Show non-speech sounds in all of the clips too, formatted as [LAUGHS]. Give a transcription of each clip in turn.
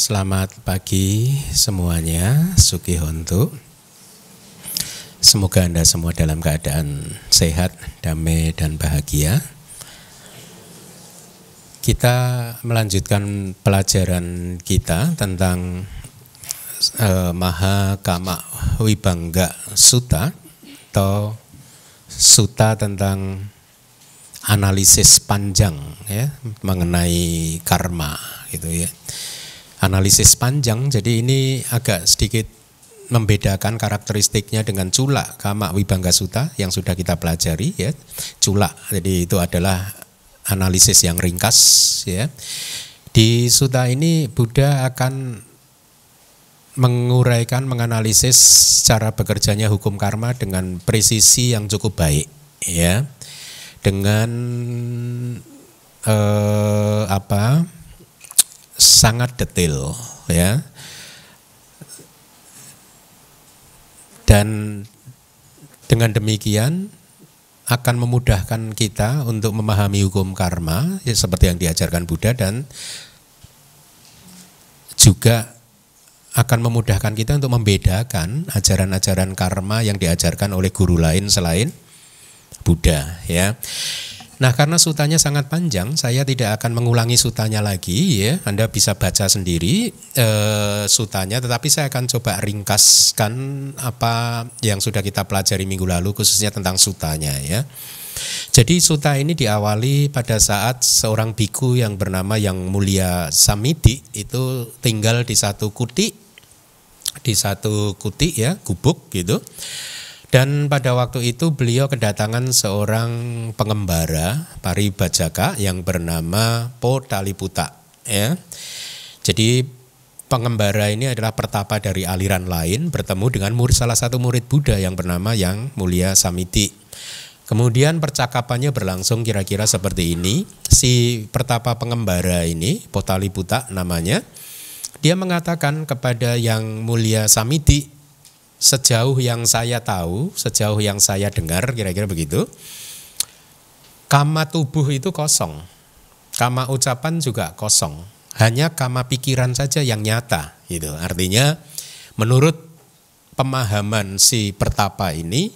selamat pagi semuanya, Suki Hontu. Semoga Anda semua dalam keadaan sehat, damai, dan bahagia. Kita melanjutkan pelajaran kita tentang eh, Maha Kama Wibangga Suta atau Suta tentang analisis panjang ya mengenai karma gitu ya analisis panjang. Jadi ini agak sedikit membedakan karakteristiknya dengan cula, kama wibangga suta yang sudah kita pelajari ya. Culak jadi itu adalah analisis yang ringkas ya. Di suta ini Buddha akan menguraikan menganalisis cara bekerjanya hukum karma dengan presisi yang cukup baik ya. Dengan eh, apa? sangat detail ya. Dan dengan demikian akan memudahkan kita untuk memahami hukum karma ya, seperti yang diajarkan Buddha dan juga akan memudahkan kita untuk membedakan ajaran-ajaran karma yang diajarkan oleh guru lain selain Buddha ya. Nah, karena sutanya sangat panjang, saya tidak akan mengulangi sutanya lagi ya. Anda bisa baca sendiri e, sutanya, tetapi saya akan coba ringkaskan apa yang sudah kita pelajari minggu lalu khususnya tentang sutanya ya. Jadi suta ini diawali pada saat seorang biku yang bernama yang mulia Samiti itu tinggal di satu kuti di satu kuti ya, gubuk gitu. Dan pada waktu itu beliau kedatangan seorang pengembara paribajaka yang bernama Po Ya. Jadi pengembara ini adalah pertapa dari aliran lain bertemu dengan murid salah satu murid Buddha yang bernama Yang Mulia Samiti. Kemudian percakapannya berlangsung kira-kira seperti ini. Si pertapa pengembara ini, Potaliputa namanya, dia mengatakan kepada Yang Mulia Samiti, sejauh yang saya tahu, sejauh yang saya dengar kira-kira begitu. Kama tubuh itu kosong. Kama ucapan juga kosong. Hanya kama pikiran saja yang nyata gitu. Artinya menurut pemahaman si pertapa ini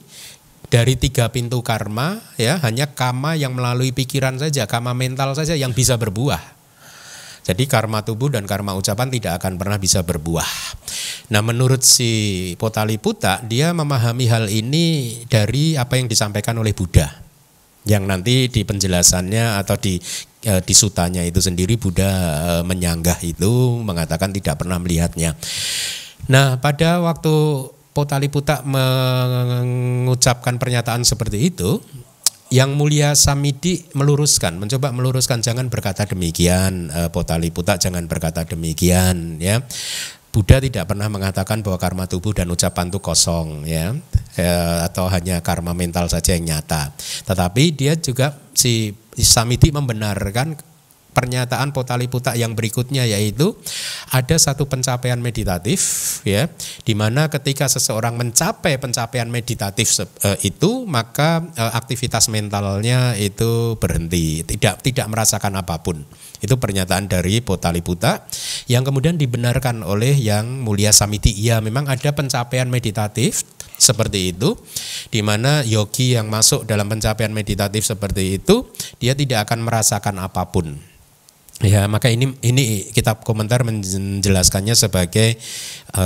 dari tiga pintu karma ya hanya kama yang melalui pikiran saja, kama mental saja yang bisa berbuah. Jadi karma tubuh dan karma ucapan tidak akan pernah bisa berbuah. Nah, menurut si Potali Potaliputa, dia memahami hal ini dari apa yang disampaikan oleh Buddha. Yang nanti di penjelasannya atau di e, di sutanya itu sendiri Buddha e, menyanggah itu mengatakan tidak pernah melihatnya. Nah, pada waktu Potali Potaliputa mengucapkan pernyataan seperti itu, yang mulia Samidi meluruskan, mencoba meluruskan jangan berkata demikian, Potali e, Potaliputa jangan berkata demikian ya. Buddha tidak pernah mengatakan bahwa karma tubuh dan ucapan itu kosong ya, ya atau hanya karma mental saja yang nyata. Tetapi dia juga si Samiti membenarkan pernyataan potali putak yang berikutnya yaitu ada satu pencapaian meditatif ya di mana ketika seseorang mencapai pencapaian meditatif eh, itu maka eh, aktivitas mentalnya itu berhenti tidak tidak merasakan apapun itu pernyataan dari potali putak yang kemudian dibenarkan oleh yang mulia samiti ya memang ada pencapaian meditatif seperti itu di mana yogi yang masuk dalam pencapaian meditatif seperti itu dia tidak akan merasakan apapun Ya, maka ini ini kitab komentar menjelaskannya sebagai uh,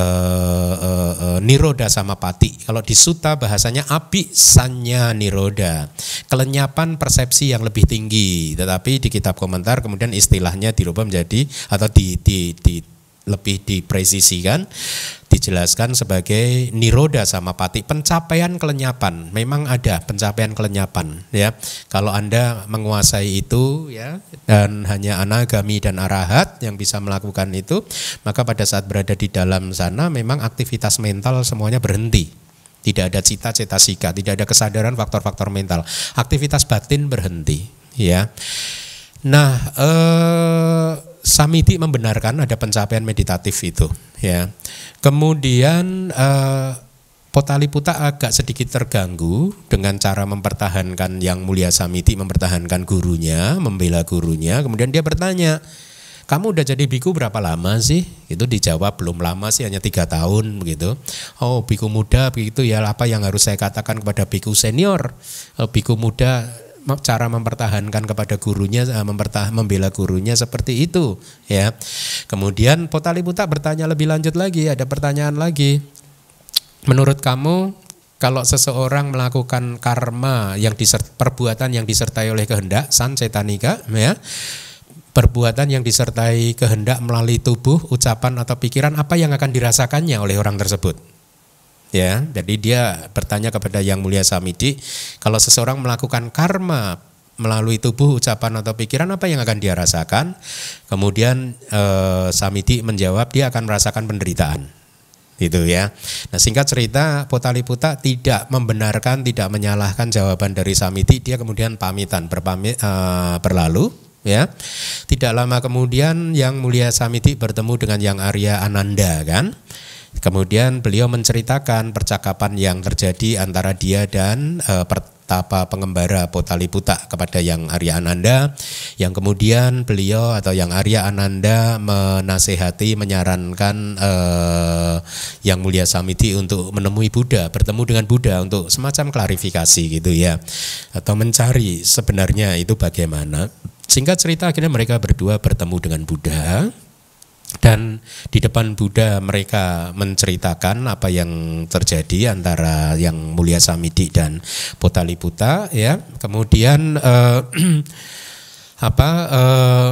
uh, uh, niroda sama pati. Kalau di suta bahasanya api sanya niroda, kelenyapan persepsi yang lebih tinggi. Tetapi di kitab komentar kemudian istilahnya dirubah menjadi atau di, di, di lebih dipresisikan dijelaskan sebagai niroda sama pati pencapaian kelenyapan memang ada pencapaian kelenyapan ya kalau anda menguasai itu ya dan hanya anagami dan arahat yang bisa melakukan itu maka pada saat berada di dalam sana memang aktivitas mental semuanya berhenti tidak ada cita-cita sika tidak ada kesadaran faktor-faktor mental aktivitas batin berhenti ya nah eh Samiti membenarkan ada pencapaian meditatif itu, ya. Kemudian eh, Potaliputa agak sedikit terganggu dengan cara mempertahankan yang mulia Samiti mempertahankan gurunya, membela gurunya. Kemudian dia bertanya, kamu udah jadi biku berapa lama sih? Itu dijawab belum lama sih hanya tiga tahun begitu. Oh biku muda begitu ya apa yang harus saya katakan kepada biku senior? Eh, biku muda cara mempertahankan kepada gurunya eh, mempertah membela gurunya seperti itu ya kemudian Potaliputa bertanya lebih lanjut lagi ada pertanyaan lagi menurut kamu kalau seseorang melakukan karma yang disert, perbuatan yang disertai oleh kehendak san cetanika ya perbuatan yang disertai kehendak melalui tubuh ucapan atau pikiran apa yang akan dirasakannya oleh orang tersebut ya. Jadi dia bertanya kepada Yang Mulia Samidi, kalau seseorang melakukan karma melalui tubuh, ucapan atau pikiran apa yang akan dia rasakan? Kemudian eh, Samidi menjawab dia akan merasakan penderitaan. itu ya. Nah, singkat cerita Potaliputa tidak membenarkan, tidak menyalahkan jawaban dari Samiti, dia kemudian pamitan berpamit eh, berlalu ya. Tidak lama kemudian yang mulia Samiti bertemu dengan yang Arya Ananda kan. Kemudian beliau menceritakan percakapan yang terjadi antara dia dan e, Pertapa Pengembara Potaliputa kepada yang Arya Ananda yang kemudian beliau atau yang Arya Ananda menasehati menyarankan e, yang Mulia Samiti untuk menemui Buddha, bertemu dengan Buddha untuk semacam klarifikasi gitu ya atau mencari sebenarnya itu bagaimana. Singkat cerita akhirnya mereka berdua bertemu dengan Buddha dan di depan Buddha mereka menceritakan apa yang terjadi antara yang mulia Samidi dan Putaliputa, ya kemudian eh, [CLEARS THROAT] apa eh,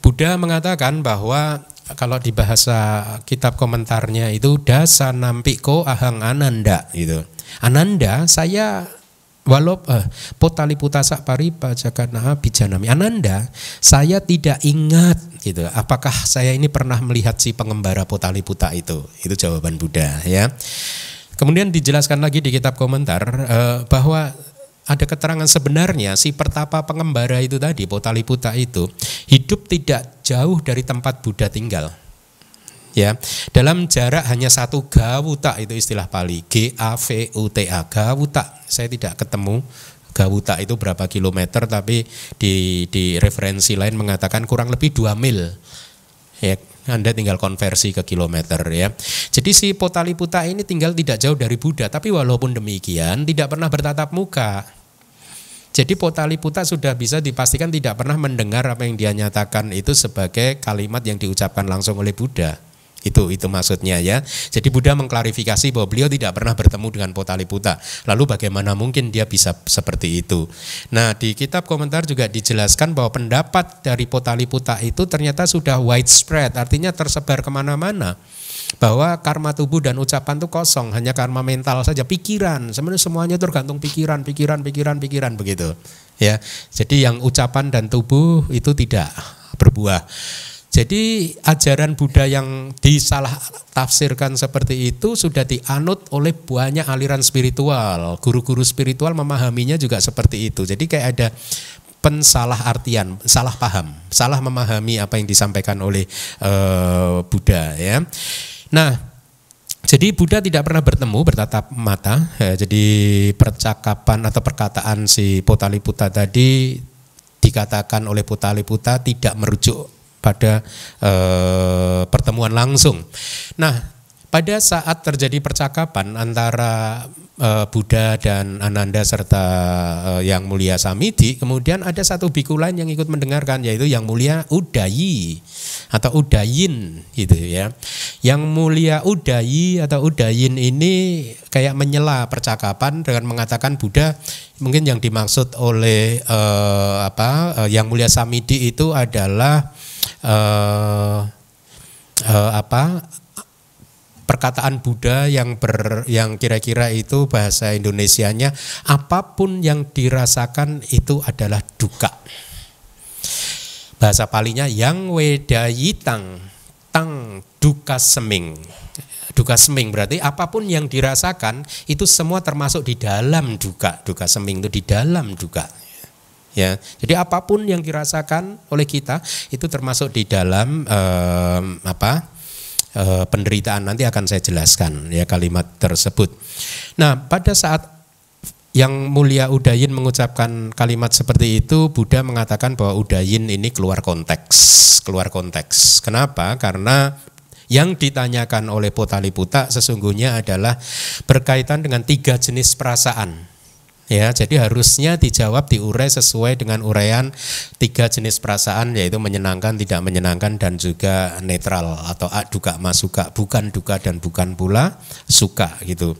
Buddha mengatakan bahwa kalau di bahasa kitab komentarnya itu dasa nampiko ahang ananda gitu Ananda saya Walau eh, potali putasa pari bijanami ananda, saya tidak ingat gitu. Apakah saya ini pernah melihat si pengembara potali puta itu? Itu jawaban Buddha ya. Kemudian dijelaskan lagi di kitab komentar eh, bahwa ada keterangan sebenarnya si pertapa pengembara itu tadi Potali Puta itu hidup tidak jauh dari tempat Buddha tinggal ya dalam jarak hanya satu gawuta itu istilah Pali G A V U T A gawuta saya tidak ketemu gawuta itu berapa kilometer tapi di di referensi lain mengatakan kurang lebih dua mil ya anda tinggal konversi ke kilometer ya. Jadi si potali Potaliputa ini tinggal tidak jauh dari Buddha, tapi walaupun demikian tidak pernah bertatap muka. Jadi potali Potaliputa sudah bisa dipastikan tidak pernah mendengar apa yang dia nyatakan itu sebagai kalimat yang diucapkan langsung oleh Buddha. Itu itu maksudnya ya. Jadi Buddha mengklarifikasi bahwa beliau tidak pernah bertemu dengan Potaliputa. Lalu bagaimana mungkin dia bisa seperti itu? Nah, di kitab komentar juga dijelaskan bahwa pendapat dari Potaliputa itu ternyata sudah widespread, artinya tersebar kemana-mana bahwa karma tubuh dan ucapan itu kosong, hanya karma mental saja, pikiran. Sebenarnya semuanya tergantung pikiran, pikiran, pikiran, pikiran begitu. Ya. Jadi yang ucapan dan tubuh itu tidak berbuah. Jadi ajaran Buddha yang disalah tafsirkan seperti itu sudah dianut oleh banyak aliran spiritual. Guru-guru spiritual memahaminya juga seperti itu. Jadi kayak ada pensalah artian, salah paham, salah memahami apa yang disampaikan oleh uh, Buddha ya. Nah, jadi Buddha tidak pernah bertemu bertatap mata. Ya, jadi percakapan atau perkataan si Potaliputa tadi dikatakan oleh Putaliputa tidak merujuk pada e, pertemuan langsung. Nah, pada saat terjadi percakapan antara e, Buddha dan Ananda serta e, Yang Mulia Samiti, kemudian ada satu biku lain yang ikut mendengarkan yaitu Yang Mulia Udayi atau Udayin gitu ya. Yang Mulia Udayi atau Udayin ini kayak menyela percakapan dengan mengatakan Buddha mungkin yang dimaksud oleh e, apa e, Yang Mulia Samiti itu adalah uh, uh, apa perkataan Buddha yang ber yang kira-kira itu bahasa Indonesianya apapun yang dirasakan itu adalah duka. Bahasa palinya yang wedayitang tang duka seming. Duka seming berarti apapun yang dirasakan itu semua termasuk di dalam duka. Duka seming itu di dalam duka ya. Jadi apapun yang dirasakan oleh kita itu termasuk di dalam eh, apa? Eh, penderitaan nanti akan saya jelaskan ya kalimat tersebut. Nah, pada saat yang mulia Udayin mengucapkan kalimat seperti itu, Buddha mengatakan bahwa Udayin ini keluar konteks, keluar konteks. Kenapa? Karena yang ditanyakan oleh Potaliputa sesungguhnya adalah berkaitan dengan tiga jenis perasaan ya jadi harusnya dijawab diurai sesuai dengan uraian tiga jenis perasaan yaitu menyenangkan tidak menyenangkan dan juga netral atau duka masuka bukan duka dan bukan pula suka gitu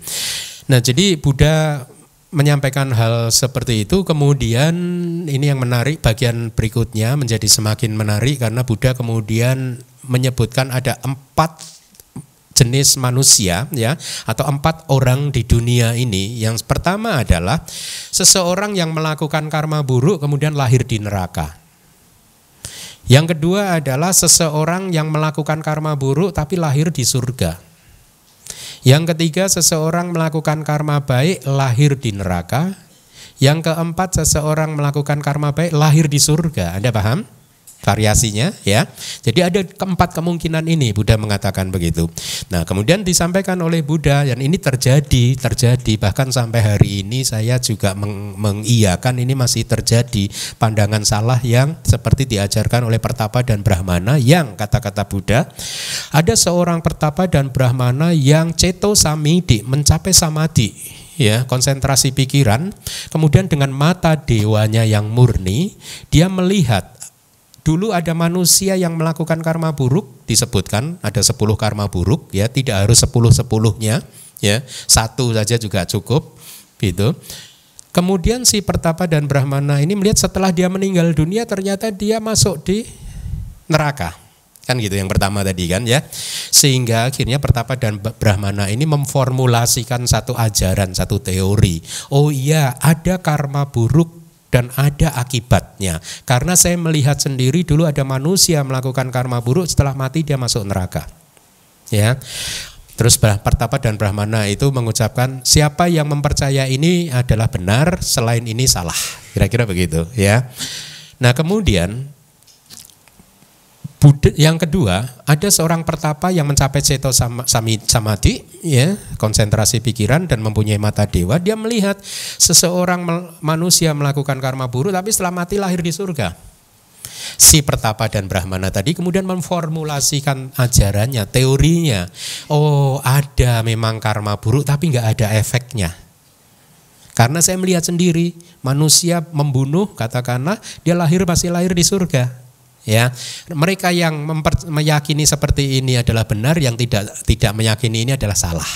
nah jadi Buddha menyampaikan hal seperti itu kemudian ini yang menarik bagian berikutnya menjadi semakin menarik karena Buddha kemudian menyebutkan ada empat jenis manusia ya atau empat orang di dunia ini yang pertama adalah seseorang yang melakukan karma buruk kemudian lahir di neraka yang kedua adalah seseorang yang melakukan karma buruk tapi lahir di surga yang ketiga seseorang melakukan karma baik lahir di neraka yang keempat seseorang melakukan karma baik lahir di surga anda paham variasinya ya. Jadi ada keempat kemungkinan ini Buddha mengatakan begitu. Nah, kemudian disampaikan oleh Buddha yang ini terjadi, terjadi bahkan sampai hari ini saya juga meng mengiyakan ini masih terjadi pandangan salah yang seperti diajarkan oleh Pertapa dan Brahmana yang kata-kata Buddha ada seorang Pertapa dan Brahmana yang ceto samidi mencapai samadhi ya konsentrasi pikiran kemudian dengan mata dewanya yang murni dia melihat dulu ada manusia yang melakukan karma buruk disebutkan ada 10 karma buruk ya tidak harus 10 sepuluhnya ya satu saja juga cukup gitu kemudian si Pertapa dan Brahmana ini melihat setelah dia meninggal dunia ternyata dia masuk di neraka kan gitu yang pertama tadi kan ya sehingga akhirnya Pertapa dan Brahmana ini memformulasikan satu ajaran satu teori oh iya ada karma buruk dan ada akibatnya. Karena saya melihat sendiri dulu ada manusia melakukan karma buruk setelah mati dia masuk neraka. Ya. Terus Pertapa dan Brahmana itu mengucapkan siapa yang mempercaya ini adalah benar, selain ini salah. Kira-kira begitu, ya. Nah, kemudian Buddha, yang kedua, ada seorang pertapa yang mencapai ceto samadhi, ya, konsentrasi pikiran dan mempunyai mata dewa. Dia melihat seseorang manusia melakukan karma buruk, tapi setelah mati lahir di surga. Si pertapa dan brahmana tadi kemudian memformulasikan ajarannya, teorinya. Oh, ada memang karma buruk, tapi nggak ada efeknya. Karena saya melihat sendiri manusia membunuh, katakanlah dia lahir pasti lahir di surga ya mereka yang memper, meyakini seperti ini adalah benar yang tidak tidak meyakini ini adalah salah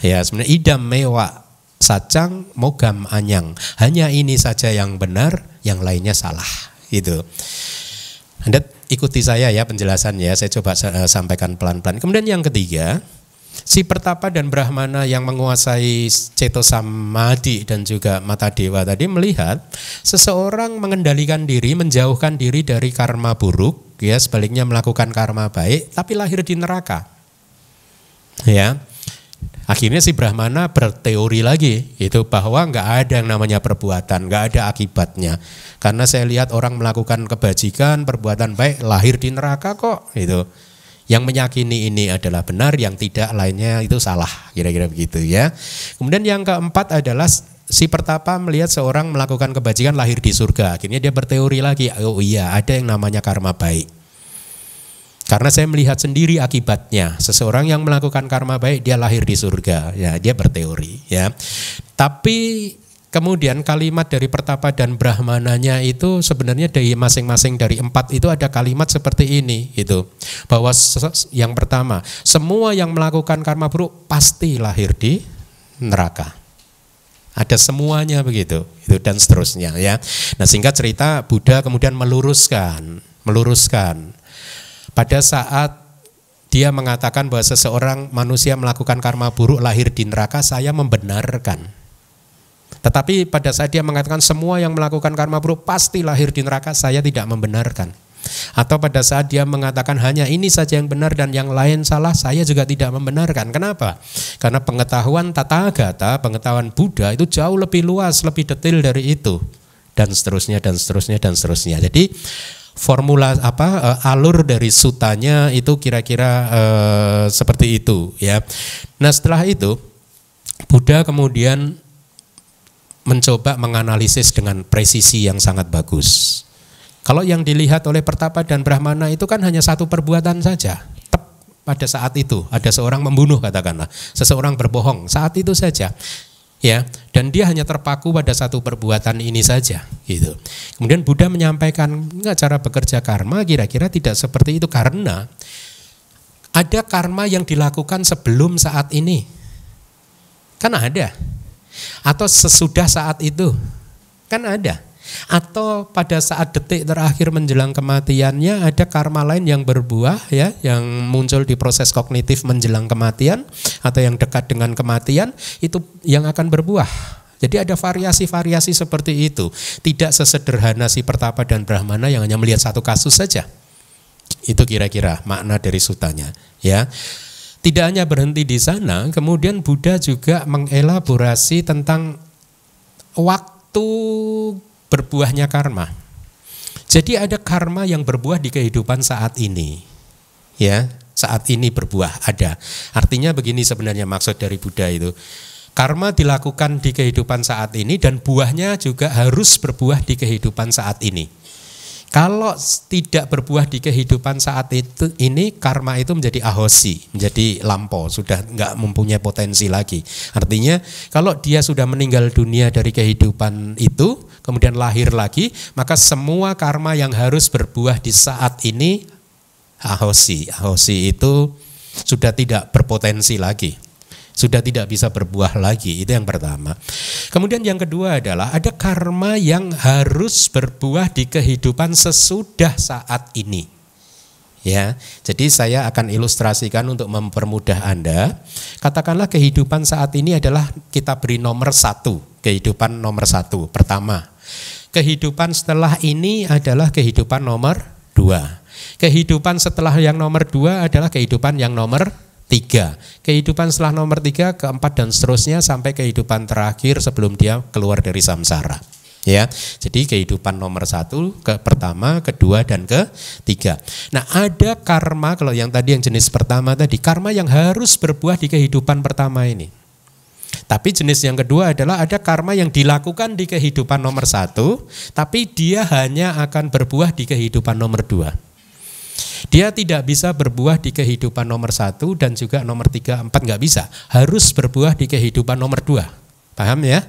ya sebenarnya idam mewa sacang mogam anyang hanya ini saja yang benar yang lainnya salah Itu. anda ikuti saya ya penjelasannya, saya coba sampaikan pelan-pelan kemudian yang ketiga Si Pertapa dan Brahmana yang menguasai Ceto Samadhi dan juga Mata Dewa tadi melihat seseorang mengendalikan diri, menjauhkan diri dari karma buruk, ya sebaliknya melakukan karma baik, tapi lahir di neraka. Ya, Akhirnya si Brahmana berteori lagi itu bahwa nggak ada yang namanya perbuatan, nggak ada akibatnya. Karena saya lihat orang melakukan kebajikan, perbuatan baik lahir di neraka kok itu yang meyakini ini adalah benar, yang tidak lainnya itu salah, kira-kira begitu ya. Kemudian yang keempat adalah si pertapa melihat seorang melakukan kebajikan lahir di surga. Akhirnya dia berteori lagi, oh iya ada yang namanya karma baik. Karena saya melihat sendiri akibatnya, seseorang yang melakukan karma baik dia lahir di surga, ya dia berteori, ya. Tapi Kemudian kalimat dari Pertapa dan Brahmananya itu sebenarnya dari masing-masing dari empat itu ada kalimat seperti ini itu bahwa yang pertama semua yang melakukan karma buruk pasti lahir di neraka. Ada semuanya begitu itu dan seterusnya ya. Nah singkat cerita Buddha kemudian meluruskan meluruskan pada saat dia mengatakan bahwa seseorang manusia melakukan karma buruk lahir di neraka saya membenarkan tetapi pada saat dia mengatakan semua yang melakukan karma buruk pasti lahir di neraka, saya tidak membenarkan. Atau pada saat dia mengatakan hanya ini saja yang benar dan yang lain salah, saya juga tidak membenarkan. Kenapa? Karena pengetahuan tata agata pengetahuan Buddha itu jauh lebih luas, lebih detail dari itu. Dan seterusnya, dan seterusnya, dan seterusnya. Jadi formula apa eh, alur dari sutanya itu kira-kira eh, seperti itu ya. Nah setelah itu Buddha kemudian mencoba menganalisis dengan presisi yang sangat bagus. Kalau yang dilihat oleh Pertapa dan Brahmana itu kan hanya satu perbuatan saja. Tep, pada saat itu ada seorang membunuh katakanlah, seseorang berbohong saat itu saja. Ya, dan dia hanya terpaku pada satu perbuatan ini saja gitu. Kemudian Buddha menyampaikan enggak cara bekerja karma kira-kira tidak seperti itu karena ada karma yang dilakukan sebelum saat ini. Kan ada. Atau sesudah saat itu. Kan ada. Atau pada saat detik terakhir menjelang kematiannya ada karma lain yang berbuah ya, yang muncul di proses kognitif menjelang kematian atau yang dekat dengan kematian itu yang akan berbuah. Jadi ada variasi-variasi seperti itu. Tidak sesederhana si Pertapa dan Brahmana yang hanya melihat satu kasus saja. Itu kira-kira makna dari sutanya, ya. Tidak hanya berhenti di sana, kemudian Buddha juga mengelaborasi tentang waktu berbuahnya karma. Jadi ada karma yang berbuah di kehidupan saat ini. Ya, saat ini berbuah ada. Artinya begini sebenarnya maksud dari Buddha itu. Karma dilakukan di kehidupan saat ini dan buahnya juga harus berbuah di kehidupan saat ini. Kalau tidak berbuah di kehidupan saat itu ini karma itu menjadi ahosi, menjadi lampau, sudah nggak mempunyai potensi lagi. Artinya kalau dia sudah meninggal dunia dari kehidupan itu, kemudian lahir lagi, maka semua karma yang harus berbuah di saat ini ahosi. Ahosi itu sudah tidak berpotensi lagi sudah tidak bisa berbuah lagi. Itu yang pertama. Kemudian yang kedua adalah ada karma yang harus berbuah di kehidupan sesudah saat ini. Ya, jadi saya akan ilustrasikan untuk mempermudah Anda. Katakanlah kehidupan saat ini adalah kita beri nomor satu, kehidupan nomor satu pertama. Kehidupan setelah ini adalah kehidupan nomor dua. Kehidupan setelah yang nomor dua adalah kehidupan yang nomor tiga. Kehidupan setelah nomor tiga, keempat dan seterusnya sampai kehidupan terakhir sebelum dia keluar dari samsara. Ya, jadi kehidupan nomor satu, ke pertama, kedua dan ketiga. Nah, ada karma kalau yang tadi yang jenis pertama tadi karma yang harus berbuah di kehidupan pertama ini. Tapi jenis yang kedua adalah ada karma yang dilakukan di kehidupan nomor satu, tapi dia hanya akan berbuah di kehidupan nomor dua. Dia tidak bisa berbuah di kehidupan nomor satu dan juga nomor tiga, empat nggak bisa. Harus berbuah di kehidupan nomor dua. Paham ya?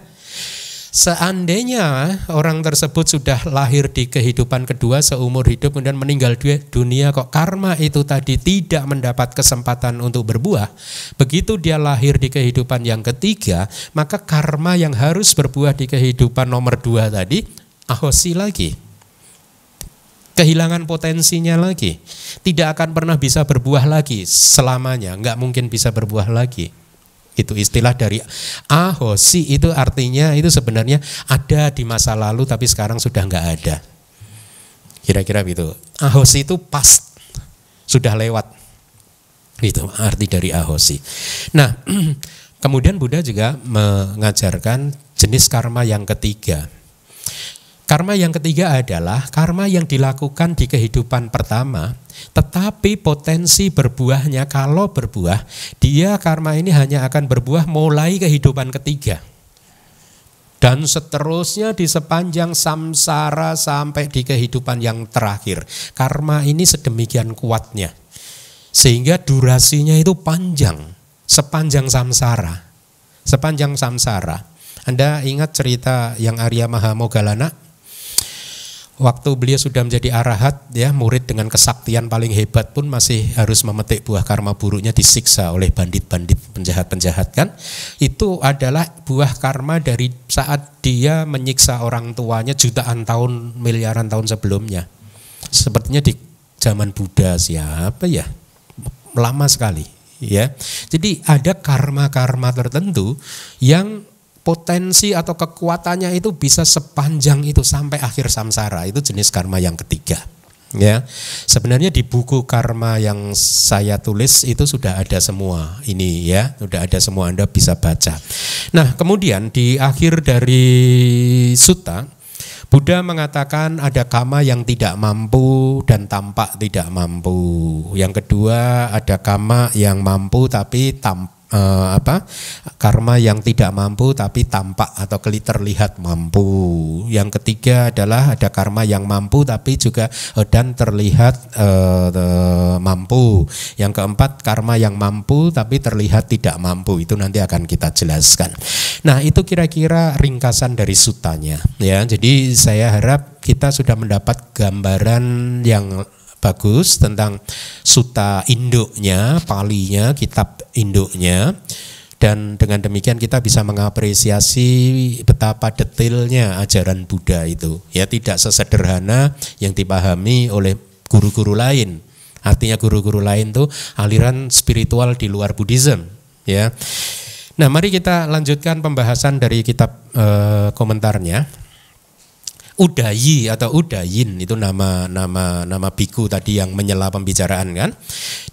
Seandainya orang tersebut sudah lahir di kehidupan kedua seumur hidup kemudian meninggal dunia kok karma itu tadi tidak mendapat kesempatan untuk berbuah. Begitu dia lahir di kehidupan yang ketiga, maka karma yang harus berbuah di kehidupan nomor dua tadi ahosi lagi kehilangan potensinya lagi, tidak akan pernah bisa berbuah lagi selamanya, nggak mungkin bisa berbuah lagi. Itu istilah dari ahosi itu artinya itu sebenarnya ada di masa lalu tapi sekarang sudah nggak ada. Kira-kira gitu. Ahosi itu past, sudah lewat. Itu arti dari ahosi. Nah, [CLEARS THROAT] kemudian Buddha juga mengajarkan jenis karma yang ketiga Karma yang ketiga adalah karma yang dilakukan di kehidupan pertama, tetapi potensi berbuahnya kalau berbuah, dia karma ini hanya akan berbuah mulai kehidupan ketiga. Dan seterusnya di sepanjang samsara sampai di kehidupan yang terakhir. Karma ini sedemikian kuatnya. Sehingga durasinya itu panjang, sepanjang samsara. Sepanjang samsara. Anda ingat cerita yang Arya Mahamogalana? waktu beliau sudah menjadi arahat ya murid dengan kesaktian paling hebat pun masih harus memetik buah karma buruknya disiksa oleh bandit-bandit penjahat-penjahat kan itu adalah buah karma dari saat dia menyiksa orang tuanya jutaan tahun miliaran tahun sebelumnya sepertinya di zaman Buddha siapa ya lama sekali ya jadi ada karma-karma tertentu yang potensi atau kekuatannya itu bisa sepanjang itu sampai akhir samsara. Itu jenis karma yang ketiga. Ya, sebenarnya di buku karma yang saya tulis itu sudah ada semua ini ya, sudah ada semua Anda bisa baca. Nah, kemudian di akhir dari sutta Buddha mengatakan ada kama yang tidak mampu dan tampak tidak mampu. Yang kedua ada kama yang mampu tapi tampak uh, apa karma yang tidak mampu tapi tampak atau terlihat mampu. Yang ketiga adalah ada karma yang mampu tapi juga uh, dan terlihat uh, uh, mampu. Yang keempat karma yang mampu tapi terlihat tidak mampu. Itu nanti akan kita jelaskan. Nah, itu kira-kira ringkasan dari sutanya ya. Jadi saya harap kita sudah mendapat gambaran yang bagus tentang suta induknya, palinya, kitab induknya. Dan dengan demikian kita bisa mengapresiasi betapa detailnya ajaran Buddha itu. Ya tidak sesederhana yang dipahami oleh guru-guru lain. Artinya guru-guru lain itu aliran spiritual di luar Buddhism. Ya. Nah mari kita lanjutkan pembahasan dari kitab e, komentarnya. Udayi atau Udayin itu nama nama nama biku tadi yang menyela pembicaraan kan.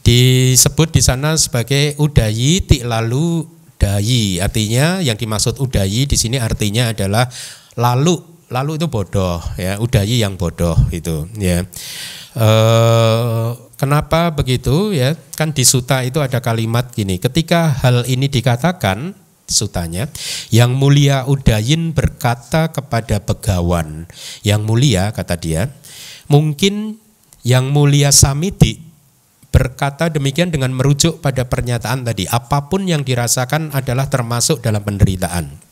Disebut di sana sebagai Udayi lalu Dayi. Artinya yang dimaksud Udayi di sini artinya adalah lalu lalu itu bodoh ya, Udayi yang bodoh itu ya. E, kenapa begitu ya? Kan di suta itu ada kalimat gini, ketika hal ini dikatakan sutanya. Yang mulia Udayin berkata kepada Begawan, yang mulia kata dia, mungkin yang mulia Samiti berkata demikian dengan merujuk pada pernyataan tadi, apapun yang dirasakan adalah termasuk dalam penderitaan.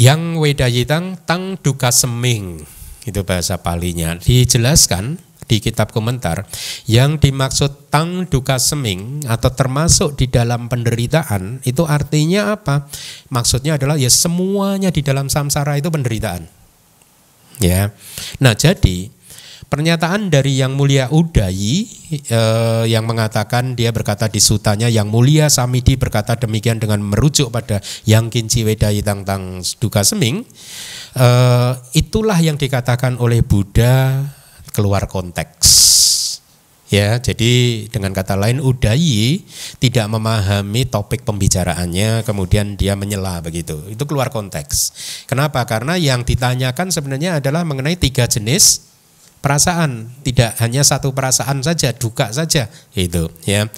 Yang Wedayitang tang duka seming, itu bahasa palinya. Dijelaskan di kitab komentar yang dimaksud tang duka seming atau termasuk di dalam penderitaan itu artinya apa? Maksudnya adalah ya semuanya di dalam samsara itu penderitaan. Ya. Nah, jadi pernyataan dari yang mulia Udayi eh, yang mengatakan dia berkata di sutanya yang mulia Samidi berkata demikian dengan merujuk pada yang kinci wedayi tang duka seming eh, itulah yang dikatakan oleh Buddha keluar konteks. Ya, jadi dengan kata lain Udayi tidak memahami topik pembicaraannya, kemudian dia menyela begitu. Itu keluar konteks. Kenapa? Karena yang ditanyakan sebenarnya adalah mengenai tiga jenis perasaan, tidak hanya satu perasaan saja, duka saja itu, ya.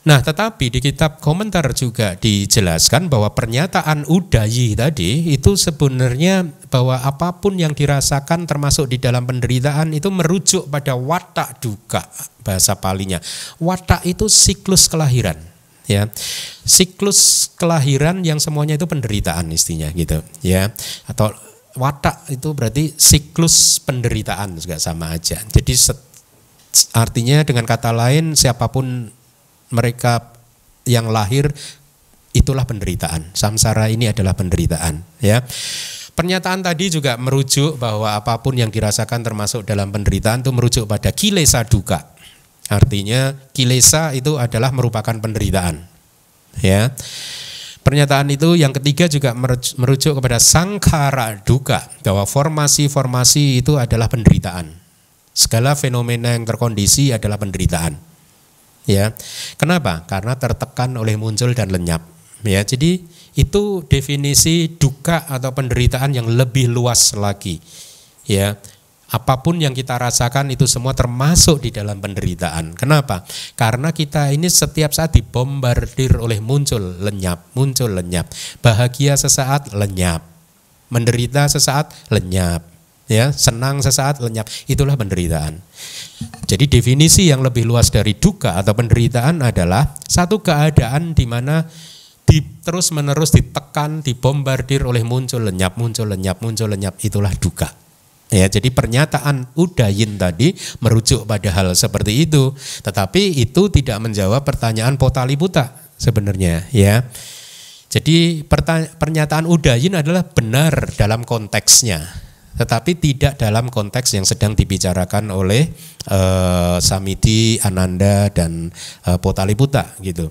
Nah, tetapi di kitab komentar juga dijelaskan bahwa pernyataan Udayi tadi itu sebenarnya bahwa apapun yang dirasakan termasuk di dalam penderitaan itu merujuk pada watak duka bahasa palinya. Watak itu siklus kelahiran ya siklus kelahiran yang semuanya itu penderitaan istinya gitu ya atau watak itu berarti siklus penderitaan juga sama aja jadi artinya dengan kata lain siapapun mereka yang lahir itulah penderitaan samsara ini adalah penderitaan ya Pernyataan tadi juga merujuk bahwa apapun yang dirasakan termasuk dalam penderitaan itu merujuk pada kilesa duka. Artinya kilesa itu adalah merupakan penderitaan. Ya. Pernyataan itu yang ketiga juga merujuk kepada sangkara duka bahwa formasi-formasi itu adalah penderitaan. Segala fenomena yang terkondisi adalah penderitaan. Ya. Kenapa? Karena tertekan oleh muncul dan lenyap. Ya, jadi itu definisi duka atau penderitaan yang lebih luas lagi. Ya, apapun yang kita rasakan itu semua termasuk di dalam penderitaan. Kenapa? Karena kita ini setiap saat dibombardir oleh muncul lenyap, muncul lenyap. Bahagia sesaat lenyap. Menderita sesaat lenyap. Ya, senang sesaat lenyap. Itulah penderitaan. Jadi definisi yang lebih luas dari duka atau penderitaan adalah satu keadaan di mana di, terus menerus ditekan, dibombardir oleh muncul lenyap, muncul lenyap, muncul lenyap itulah duka. Ya, jadi pernyataan udayin tadi merujuk pada hal seperti itu, tetapi itu tidak menjawab pertanyaan potali buta sebenarnya, ya. Jadi pernyataan udayin adalah benar dalam konteksnya, tetapi tidak dalam konteks yang sedang dibicarakan oleh uh, eh, Samiti, Ananda dan uh, eh, Potali Buta gitu.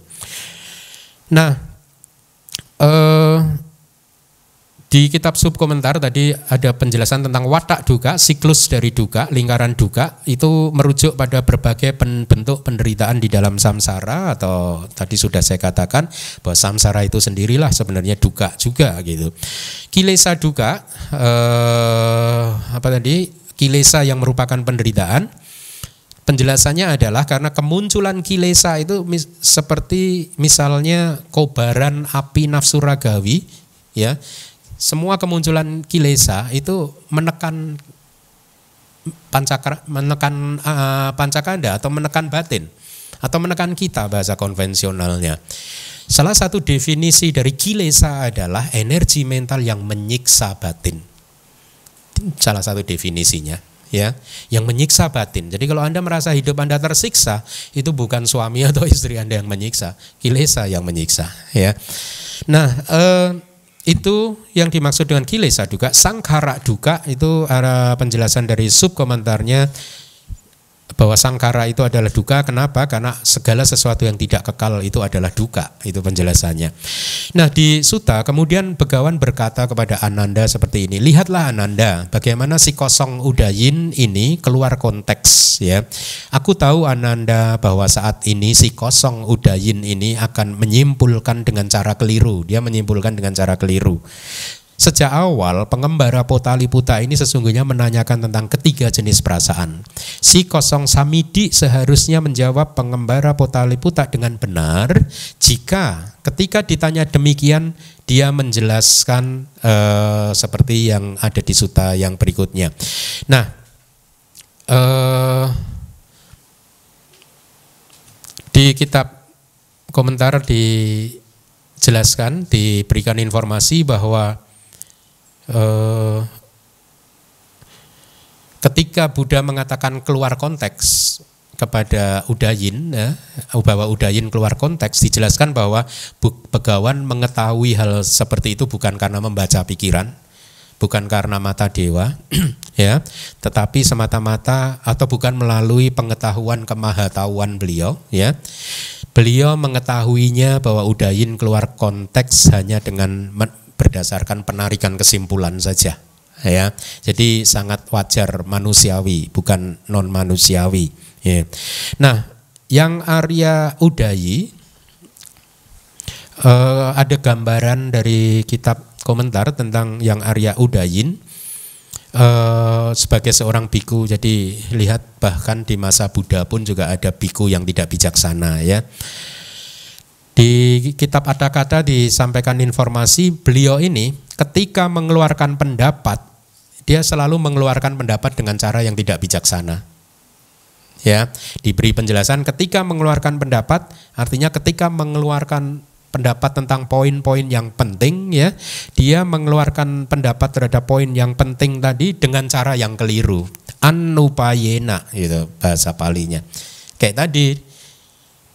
Nah, Eh, di kitab subkomentar tadi ada penjelasan tentang watak duka, siklus dari duka, lingkaran duka itu merujuk pada berbagai bentuk penderitaan di dalam samsara atau tadi sudah saya katakan bahwa samsara itu sendirilah sebenarnya duka juga gitu. Kilesa duka eh, apa tadi? Kilesa yang merupakan penderitaan Penjelasannya adalah karena kemunculan kilesa itu mis seperti misalnya kobaran api nafsu ragawi, ya. Semua kemunculan kilesa itu menekan pancakra, menekan uh, pancakanda atau menekan batin atau menekan kita bahasa konvensionalnya. Salah satu definisi dari kilesa adalah energi mental yang menyiksa batin. Salah satu definisinya ya yang menyiksa batin. Jadi kalau Anda merasa hidup Anda tersiksa, itu bukan suami atau istri Anda yang menyiksa, kilesa yang menyiksa, ya. Nah, eh, itu yang dimaksud dengan kilesa duka, sangkara duka itu ada eh, penjelasan dari sub komentarnya bahwa sangkara itu adalah duka. Kenapa? Karena segala sesuatu yang tidak kekal itu adalah duka. Itu penjelasannya. Nah di Suta kemudian Begawan berkata kepada Ananda seperti ini. Lihatlah Ananda, bagaimana si kosong udayin ini keluar konteks ya. Aku tahu Ananda bahwa saat ini si kosong udayin ini akan menyimpulkan dengan cara keliru. Dia menyimpulkan dengan cara keliru. Sejak awal, pengembara Potali Puta ini sesungguhnya menanyakan tentang ketiga jenis perasaan. Si kosong samidi seharusnya menjawab pengembara Potali Puta dengan benar jika ketika ditanya demikian dia menjelaskan eh, seperti yang ada di suta yang berikutnya. Nah, eh, di kitab komentar dijelaskan diberikan informasi bahwa Eh, ketika Buddha mengatakan keluar konteks kepada Udayin, ya, bahwa Udayin keluar konteks, dijelaskan bahwa Pegawan mengetahui hal seperti itu bukan karena membaca pikiran, bukan karena mata dewa, [CLEARS THROAT] ya, tetapi semata-mata atau bukan melalui pengetahuan kemahatauan beliau, ya. Beliau mengetahuinya bahwa Udayin keluar konteks hanya dengan berdasarkan penarikan kesimpulan saja ya. Jadi sangat wajar manusiawi bukan non manusiawi. Ya. Nah, yang Arya Udayi eh, ada gambaran dari kitab komentar tentang yang Arya Udayin eh, sebagai seorang biku. Jadi lihat bahkan di masa Buddha pun juga ada biku yang tidak bijaksana ya. Di kitab ada kata disampaikan informasi beliau ini ketika mengeluarkan pendapat dia selalu mengeluarkan pendapat dengan cara yang tidak bijaksana. Ya, diberi penjelasan ketika mengeluarkan pendapat artinya ketika mengeluarkan pendapat tentang poin-poin yang penting ya, dia mengeluarkan pendapat terhadap poin yang penting tadi dengan cara yang keliru. Anupayena gitu bahasa palinya. Kayak tadi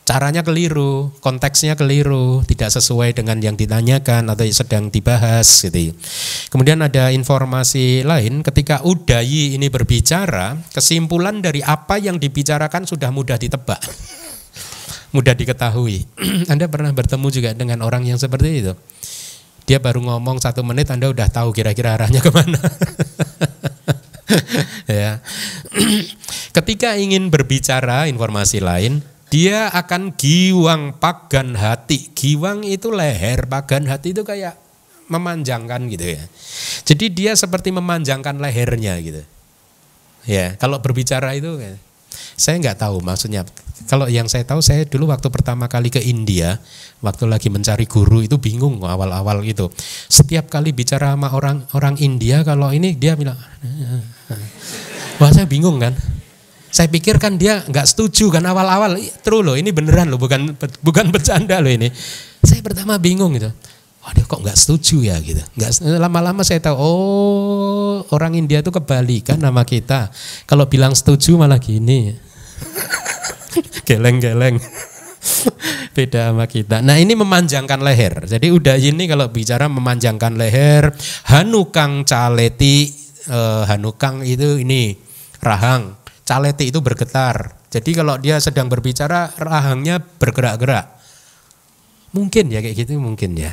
caranya keliru, konteksnya keliru, tidak sesuai dengan yang ditanyakan atau yang sedang dibahas gitu. Kemudian ada informasi lain ketika Udayi ini berbicara, kesimpulan dari apa yang dibicarakan sudah mudah ditebak. mudah diketahui. [CLEARS THROAT] Anda pernah bertemu juga dengan orang yang seperti itu? Dia baru ngomong satu menit Anda udah tahu kira-kira arahnya kemana. [LAUGHS] ya. [CLEARS THROAT] ketika ingin berbicara informasi lain, dia akan giwang pagan hati. Giwang itu leher, pagan hati itu kayak memanjangkan gitu ya. Jadi dia seperti memanjangkan lehernya gitu. Ya, kalau berbicara itu ya, saya nggak tahu maksudnya. Kalau yang saya tahu saya dulu waktu pertama kali ke India, waktu lagi mencari guru itu bingung awal-awal itu. Setiap kali bicara sama orang orang India kalau ini dia bilang eh, eh, eh. wah saya bingung kan. Saya pikir kan dia nggak setuju kan awal-awal. True loh, ini beneran loh, bukan bukan bercanda loh ini. Saya pertama bingung gitu. Waduh kok nggak setuju ya gitu. Nggak lama-lama saya tahu, oh orang India itu kebalikan nama kita. Kalau bilang setuju malah gini. [LAUGHS] Geleng-geleng. [LAUGHS] beda sama kita. Nah ini memanjangkan leher. Jadi udah ini kalau bicara memanjangkan leher, Hanukang Caleti, eh, Hanukang itu ini rahang caleti itu bergetar. Jadi kalau dia sedang berbicara rahangnya bergerak-gerak. Mungkin ya kayak gitu mungkin ya.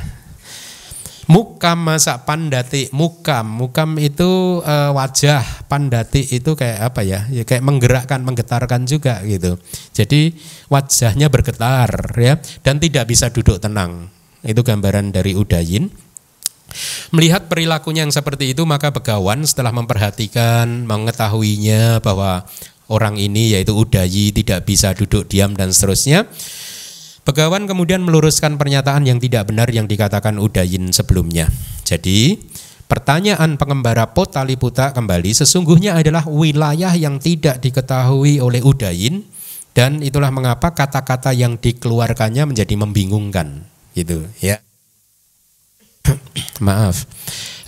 Mukam masa pandati mukam mukam itu e, wajah pandati itu kayak apa ya? ya kayak menggerakkan menggetarkan juga gitu jadi wajahnya bergetar ya dan tidak bisa duduk tenang itu gambaran dari Udayin Melihat perilakunya yang seperti itu, maka begawan setelah memperhatikan, mengetahuinya bahwa orang ini yaitu udayi tidak bisa duduk diam dan seterusnya. Begawan kemudian meluruskan pernyataan yang tidak benar yang dikatakan Udayin sebelumnya. Jadi, pertanyaan pengembara Potaliputa kembali sesungguhnya adalah wilayah yang tidak diketahui oleh Udayin dan itulah mengapa kata-kata yang dikeluarkannya menjadi membingungkan gitu ya. Maaf.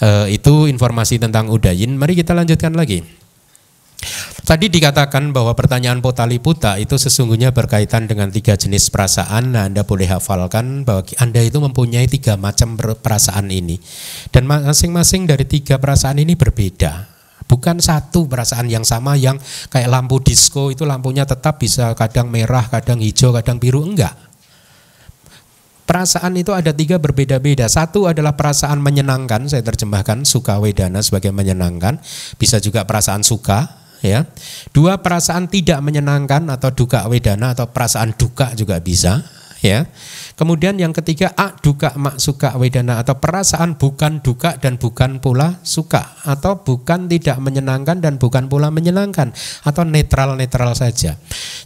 E, itu informasi tentang udayin. Mari kita lanjutkan lagi. Tadi dikatakan bahwa pertanyaan potali puta itu sesungguhnya berkaitan dengan tiga jenis perasaan. Nah, Anda boleh hafalkan bahwa Anda itu mempunyai tiga macam perasaan ini. Dan masing-masing dari tiga perasaan ini berbeda. Bukan satu perasaan yang sama yang kayak lampu disco itu lampunya tetap bisa kadang merah, kadang hijau, kadang biru. Enggak. Perasaan itu ada tiga berbeda-beda. Satu adalah perasaan menyenangkan, saya terjemahkan suka wedana sebagai menyenangkan. Bisa juga perasaan suka, ya. Dua perasaan tidak menyenangkan atau duka wedana atau perasaan duka juga bisa, ya. Kemudian yang ketiga a duka mak suka wedana atau perasaan bukan duka dan bukan pula suka atau bukan tidak menyenangkan dan bukan pula menyenangkan atau netral-netral saja.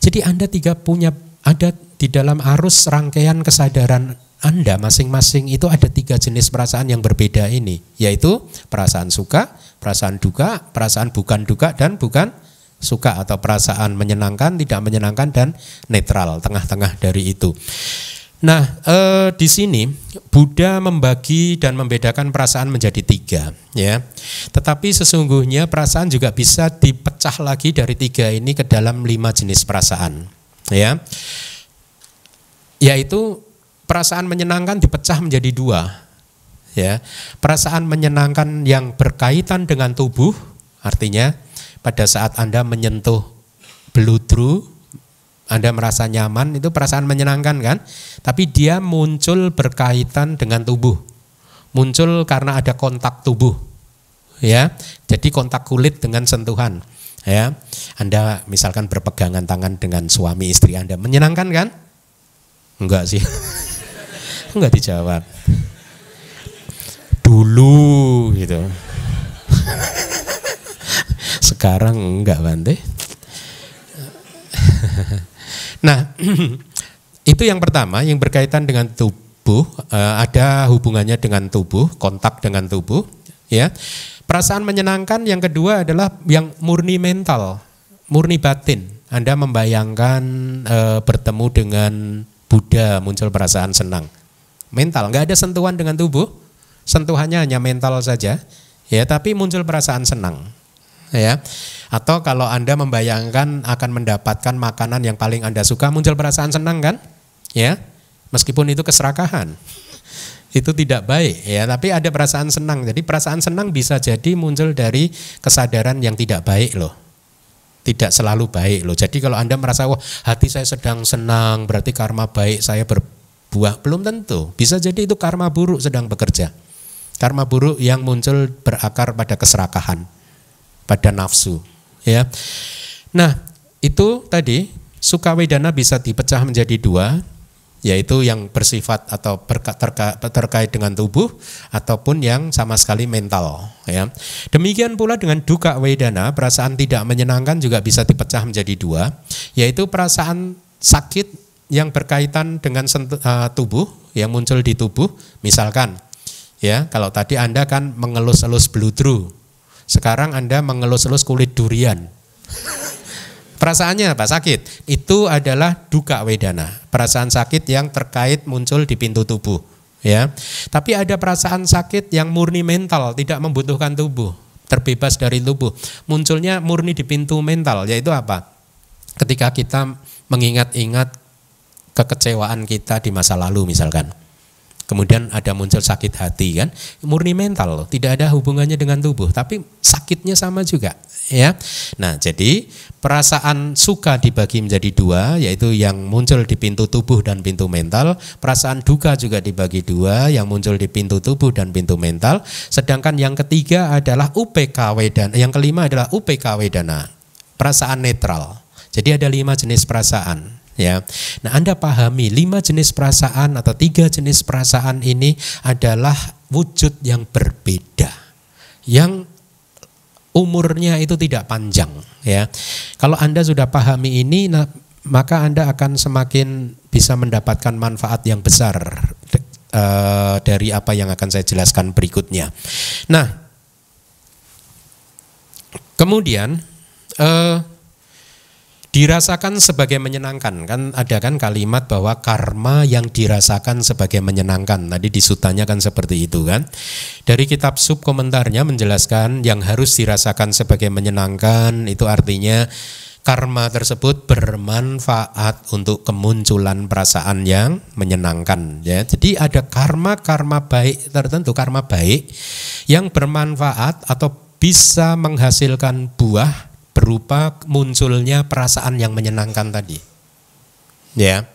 Jadi Anda tiga punya ada di dalam arus rangkaian kesadaran Anda masing-masing itu ada tiga jenis perasaan yang berbeda ini, yaitu perasaan suka, perasaan duka, perasaan bukan duka, dan bukan suka atau perasaan menyenangkan, tidak menyenangkan, dan netral, tengah-tengah dari itu. Nah, e, di sini Buddha membagi dan membedakan perasaan menjadi tiga, ya. Tetapi sesungguhnya perasaan juga bisa dipecah lagi dari tiga ini ke dalam lima jenis perasaan, ya yaitu perasaan menyenangkan dipecah menjadi dua. Ya, perasaan menyenangkan yang berkaitan dengan tubuh, artinya pada saat Anda menyentuh beludru, Anda merasa nyaman, itu perasaan menyenangkan kan? Tapi dia muncul berkaitan dengan tubuh. Muncul karena ada kontak tubuh. Ya. Jadi kontak kulit dengan sentuhan. Ya. Anda misalkan berpegangan tangan dengan suami istri Anda, menyenangkan kan? Enggak sih. [LAUGHS] Enggak dijawab. Dulu gitu. [LAUGHS] Sekarang enggak Bante. [LAUGHS] nah, [CLEARS THROAT] itu yang pertama yang berkaitan dengan tubuh, eh, ada hubungannya dengan tubuh, kontak dengan tubuh, ya. Perasaan menyenangkan yang kedua adalah yang murni mental, murni batin. Anda membayangkan e, bertemu dengan Buddha muncul perasaan senang. Mental, nggak ada sentuhan dengan tubuh, sentuhannya hanya mental saja. Ya, tapi muncul perasaan senang. Ya. Atau kalau Anda membayangkan akan mendapatkan makanan yang paling Anda suka, muncul perasaan senang kan? Ya. Meskipun itu keserakahan. [LAUGHS] itu tidak baik ya, tapi ada perasaan senang. Jadi perasaan senang bisa jadi muncul dari kesadaran yang tidak baik loh tidak selalu baik loh. Jadi kalau Anda merasa wah hati saya sedang senang berarti karma baik saya berbuah belum tentu. Bisa jadi itu karma buruk sedang bekerja. Karma buruk yang muncul berakar pada keserakahan, pada nafsu, ya. Nah, itu tadi suka wedana bisa dipecah menjadi dua, yaitu yang bersifat atau berka, terka, terkait dengan tubuh ataupun yang sama sekali mental ya. Demikian pula dengan duka wedana, perasaan tidak menyenangkan juga bisa dipecah menjadi dua, yaitu perasaan sakit yang berkaitan dengan sentu, uh, eh, tubuh yang muncul di tubuh, misalkan ya, kalau tadi Anda kan mengelus-elus beludru, sekarang Anda mengelus-elus kulit durian. Perasaannya apa? Sakit. Itu adalah duka wedana. Perasaan sakit yang terkait muncul di pintu tubuh, ya. Tapi ada perasaan sakit yang murni mental, tidak membutuhkan tubuh, terbebas dari tubuh. Munculnya murni di pintu mental, yaitu apa? Ketika kita mengingat-ingat kekecewaan kita di masa lalu misalkan Kemudian ada muncul sakit hati kan, murni mental loh, tidak ada hubungannya dengan tubuh, tapi sakitnya sama juga ya. Nah, jadi perasaan suka dibagi menjadi dua yaitu yang muncul di pintu tubuh dan pintu mental, perasaan duka juga dibagi dua yang muncul di pintu tubuh dan pintu mental, sedangkan yang ketiga adalah UPKW dan yang kelima adalah UPKW dana, perasaan netral. Jadi ada lima jenis perasaan ya. Nah, Anda pahami lima jenis perasaan atau tiga jenis perasaan ini adalah wujud yang berbeda yang umurnya itu tidak panjang ya. Kalau Anda sudah pahami ini nah, maka Anda akan semakin bisa mendapatkan manfaat yang besar uh, dari apa yang akan saya jelaskan berikutnya. Nah, kemudian uh, dirasakan sebagai menyenangkan kan ada kan kalimat bahwa karma yang dirasakan sebagai menyenangkan tadi disutanya kan seperti itu kan dari kitab sub komentarnya menjelaskan yang harus dirasakan sebagai menyenangkan itu artinya karma tersebut bermanfaat untuk kemunculan perasaan yang menyenangkan ya. Jadi ada karma-karma baik tertentu, karma baik yang bermanfaat atau bisa menghasilkan buah berupa munculnya perasaan yang menyenangkan tadi. Ya.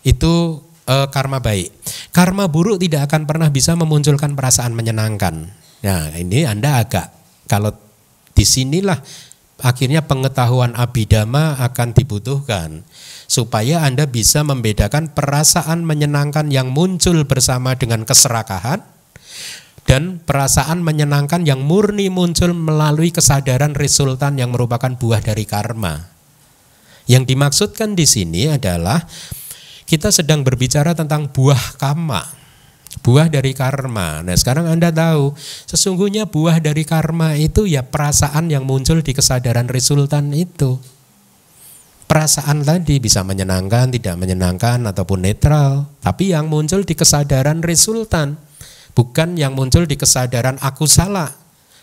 Itu e, karma baik. Karma buruk tidak akan pernah bisa memunculkan perasaan menyenangkan. Nah, ini Anda agak kalau disinilah akhirnya pengetahuan abidama akan dibutuhkan supaya Anda bisa membedakan perasaan menyenangkan yang muncul bersama dengan keserakahan dan perasaan menyenangkan yang murni muncul melalui kesadaran resultan yang merupakan buah dari karma. Yang dimaksudkan di sini adalah kita sedang berbicara tentang buah karma. Buah dari karma. Nah, sekarang Anda tahu, sesungguhnya buah dari karma itu ya perasaan yang muncul di kesadaran resultan itu. Perasaan tadi bisa menyenangkan, tidak menyenangkan ataupun netral, tapi yang muncul di kesadaran resultan bukan yang muncul di kesadaran aku salah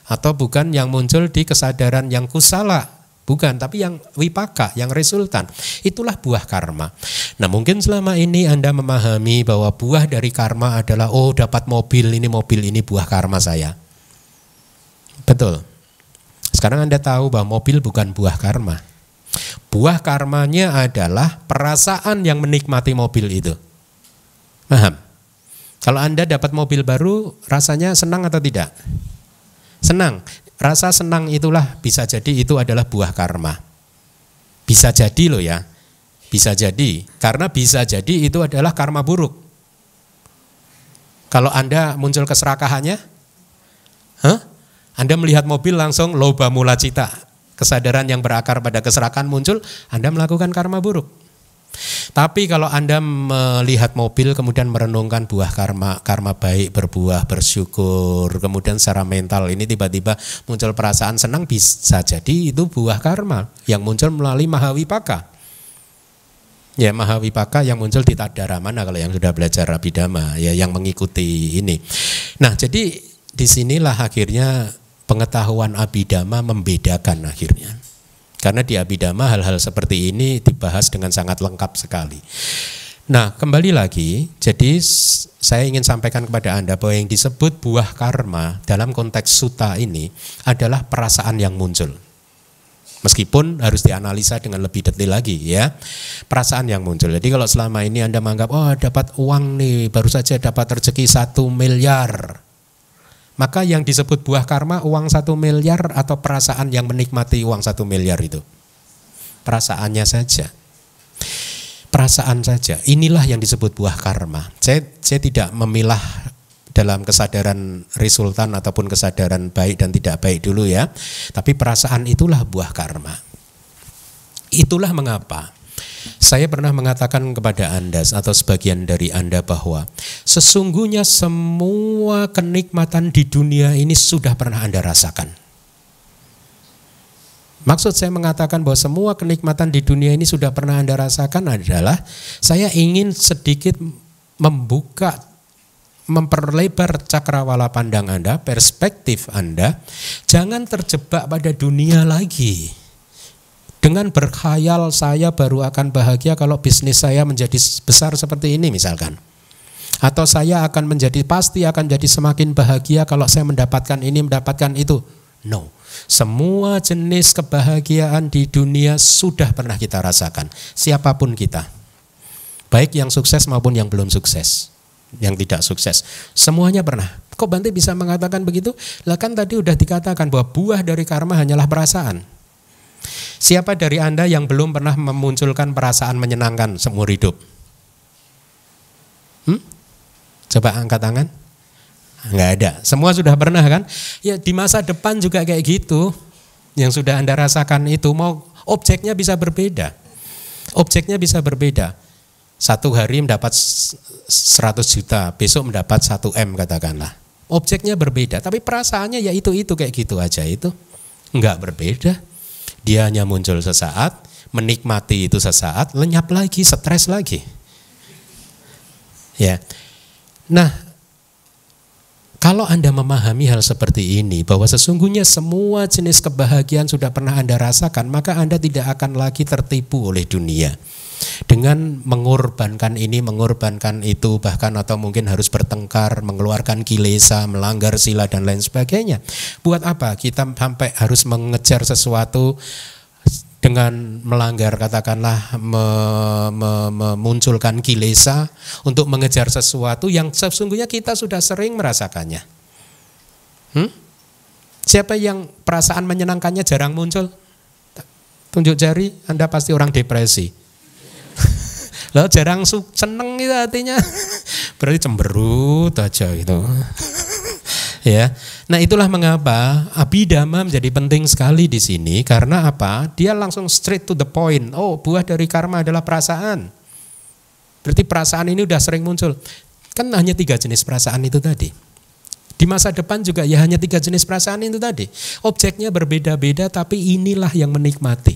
atau bukan yang muncul di kesadaran yang kusala bukan tapi yang wipaka yang resultan itulah buah karma nah mungkin selama ini anda memahami bahwa buah dari karma adalah oh dapat mobil ini mobil ini buah karma saya betul sekarang anda tahu bahwa mobil bukan buah karma buah karmanya adalah perasaan yang menikmati mobil itu paham kalau Anda dapat mobil baru, rasanya senang atau tidak? Senang. Rasa senang itulah bisa jadi itu adalah buah karma. Bisa jadi loh ya. Bisa jadi. Karena bisa jadi itu adalah karma buruk. Kalau Anda muncul keserakahannya, huh? Anda melihat mobil langsung loba mula cita. Kesadaran yang berakar pada keserakan muncul, Anda melakukan karma buruk. Tapi kalau Anda melihat mobil kemudian merenungkan buah karma, karma baik berbuah, bersyukur, kemudian secara mental ini tiba-tiba muncul perasaan senang bisa jadi itu buah karma yang muncul melalui mahawipaka. Ya Mahawipaka yang muncul di tadara mana kalau yang sudah belajar abidama ya yang mengikuti ini. Nah jadi disinilah akhirnya pengetahuan abidama membedakan akhirnya. Karena di Abhidhamma hal-hal seperti ini dibahas dengan sangat lengkap sekali. Nah, kembali lagi, jadi saya ingin sampaikan kepada Anda bahwa yang disebut buah karma dalam konteks suta ini adalah perasaan yang muncul. Meskipun harus dianalisa dengan lebih detail lagi ya Perasaan yang muncul Jadi kalau selama ini Anda menganggap Oh dapat uang nih Baru saja dapat rezeki satu miliar maka yang disebut buah karma uang satu miliar atau perasaan yang menikmati uang satu miliar itu. Perasaannya saja. Perasaan saja. Inilah yang disebut buah karma. Saya, saya tidak memilah dalam kesadaran resultan ataupun kesadaran baik dan tidak baik dulu ya. Tapi perasaan itulah buah karma. Itulah mengapa saya pernah mengatakan kepada Anda atau sebagian dari Anda bahwa sesungguhnya semua kenikmatan di dunia ini sudah pernah Anda rasakan. Maksud saya mengatakan bahwa semua kenikmatan di dunia ini sudah pernah Anda rasakan adalah saya ingin sedikit membuka memperlebar cakrawala pandang Anda, perspektif Anda. Jangan terjebak pada dunia lagi dengan berkhayal saya baru akan bahagia kalau bisnis saya menjadi besar seperti ini misalkan. Atau saya akan menjadi pasti akan jadi semakin bahagia kalau saya mendapatkan ini, mendapatkan itu. No. Semua jenis kebahagiaan di dunia sudah pernah kita rasakan, siapapun kita. Baik yang sukses maupun yang belum sukses, yang tidak sukses. Semuanya pernah. Kok Bante bisa mengatakan begitu? Lah kan tadi udah dikatakan bahwa buah dari karma hanyalah perasaan. Siapa dari Anda yang belum pernah memunculkan perasaan menyenangkan seumur hidup? Hmm? Coba angkat tangan. Enggak ada. Semua sudah pernah kan? Ya di masa depan juga kayak gitu. Yang sudah Anda rasakan itu mau objeknya bisa berbeda. Objeknya bisa berbeda satu hari mendapat 100 juta, besok mendapat 1 M katakanlah. Objeknya berbeda, tapi perasaannya ya itu-itu kayak gitu aja itu. Enggak berbeda. Dia hanya muncul sesaat, menikmati itu sesaat, lenyap lagi, stres lagi. Ya. Nah, kalau Anda memahami hal seperti ini bahwa sesungguhnya semua jenis kebahagiaan sudah pernah Anda rasakan, maka Anda tidak akan lagi tertipu oleh dunia. Dengan mengorbankan ini, mengorbankan itu, bahkan atau mungkin harus bertengkar, mengeluarkan kilesa, melanggar sila dan lain sebagainya. Buat apa kita sampai harus mengejar sesuatu dengan melanggar katakanlah memunculkan kilesa untuk mengejar sesuatu yang sesungguhnya kita sudah sering merasakannya. Hmm? Siapa yang perasaan menyenangkannya jarang muncul? Tunjuk jari, Anda pasti orang depresi lo [LAUGHS] jarang su seneng itu artinya [LAUGHS] berarti cemberut aja gitu. [LAUGHS] ya. Nah, itulah mengapa abidama menjadi penting sekali di sini karena apa? Dia langsung straight to the point. Oh, buah dari karma adalah perasaan. Berarti perasaan ini udah sering muncul. Kan hanya tiga jenis perasaan itu tadi. Di masa depan juga ya hanya tiga jenis perasaan itu tadi. Objeknya berbeda-beda tapi inilah yang menikmati.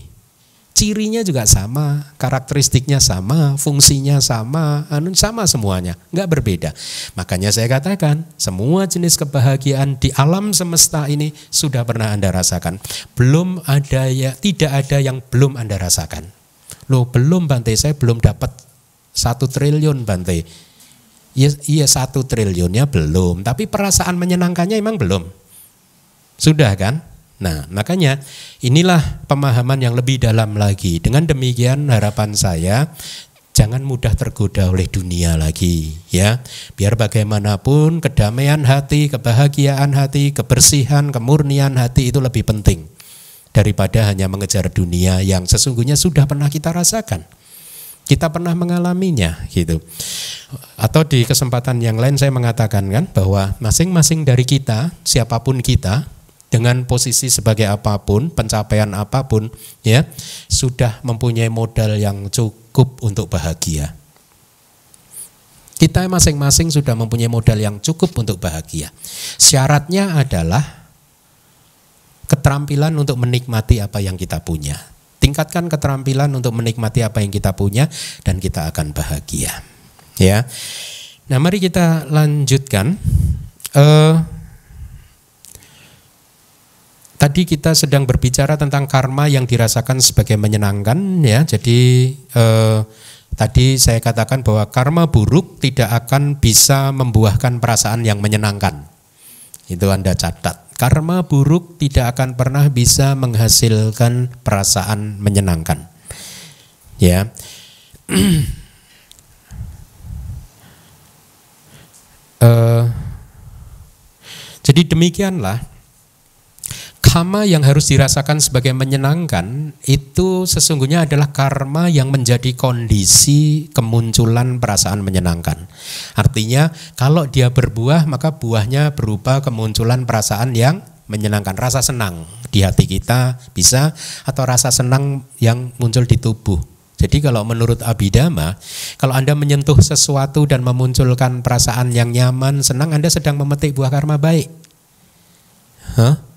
Cirinya juga sama, karakteristiknya sama, fungsinya sama, anun sama semuanya, nggak berbeda. Makanya saya katakan, semua jenis kebahagiaan di alam semesta ini sudah pernah Anda rasakan. Belum ada ya, tidak ada yang belum Anda rasakan. Loh, belum Bante, saya belum dapat satu triliun Bante. Iya, iya satu triliunnya belum, tapi perasaan menyenangkannya emang belum. Sudah kan? Nah, makanya inilah pemahaman yang lebih dalam lagi. Dengan demikian harapan saya jangan mudah tergoda oleh dunia lagi ya. Biar bagaimanapun kedamaian hati, kebahagiaan hati, kebersihan, kemurnian hati itu lebih penting daripada hanya mengejar dunia yang sesungguhnya sudah pernah kita rasakan. Kita pernah mengalaminya gitu. Atau di kesempatan yang lain saya mengatakan kan bahwa masing-masing dari kita, siapapun kita dengan posisi sebagai apapun, pencapaian apapun, ya, sudah mempunyai modal yang cukup untuk bahagia. Kita masing-masing sudah mempunyai modal yang cukup untuk bahagia. Syaratnya adalah keterampilan untuk menikmati apa yang kita punya. Tingkatkan keterampilan untuk menikmati apa yang kita punya dan kita akan bahagia. Ya. Nah, mari kita lanjutkan. Uh, Tadi kita sedang berbicara tentang karma yang dirasakan sebagai menyenangkan ya. Jadi eh, tadi saya katakan bahwa karma buruk tidak akan bisa membuahkan perasaan yang menyenangkan. Itu Anda catat. Karma buruk tidak akan pernah bisa menghasilkan perasaan menyenangkan. Ya. [CLEARS THROAT] Eh, jadi demikianlah Karma yang harus dirasakan sebagai menyenangkan itu sesungguhnya adalah karma yang menjadi kondisi kemunculan perasaan menyenangkan. Artinya kalau dia berbuah maka buahnya berupa kemunculan perasaan yang menyenangkan, rasa senang di hati kita bisa atau rasa senang yang muncul di tubuh. Jadi kalau menurut Abhidhamma, kalau Anda menyentuh sesuatu dan memunculkan perasaan yang nyaman, senang, Anda sedang memetik buah karma baik. Hah?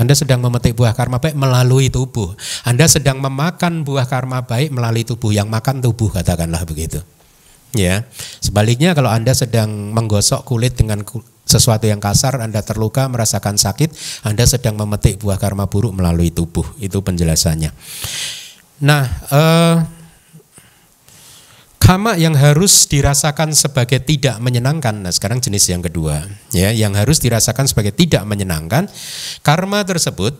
Anda sedang memetik buah karma baik melalui tubuh. Anda sedang memakan buah karma baik melalui tubuh. Yang makan tubuh katakanlah begitu. Ya. Sebaliknya kalau Anda sedang menggosok kulit dengan sesuatu yang kasar, Anda terluka, merasakan sakit, Anda sedang memetik buah karma buruk melalui tubuh. Itu penjelasannya. Nah, eh Kama yang harus dirasakan sebagai tidak menyenangkan. Nah, sekarang jenis yang kedua, ya, yang harus dirasakan sebagai tidak menyenangkan. Karma tersebut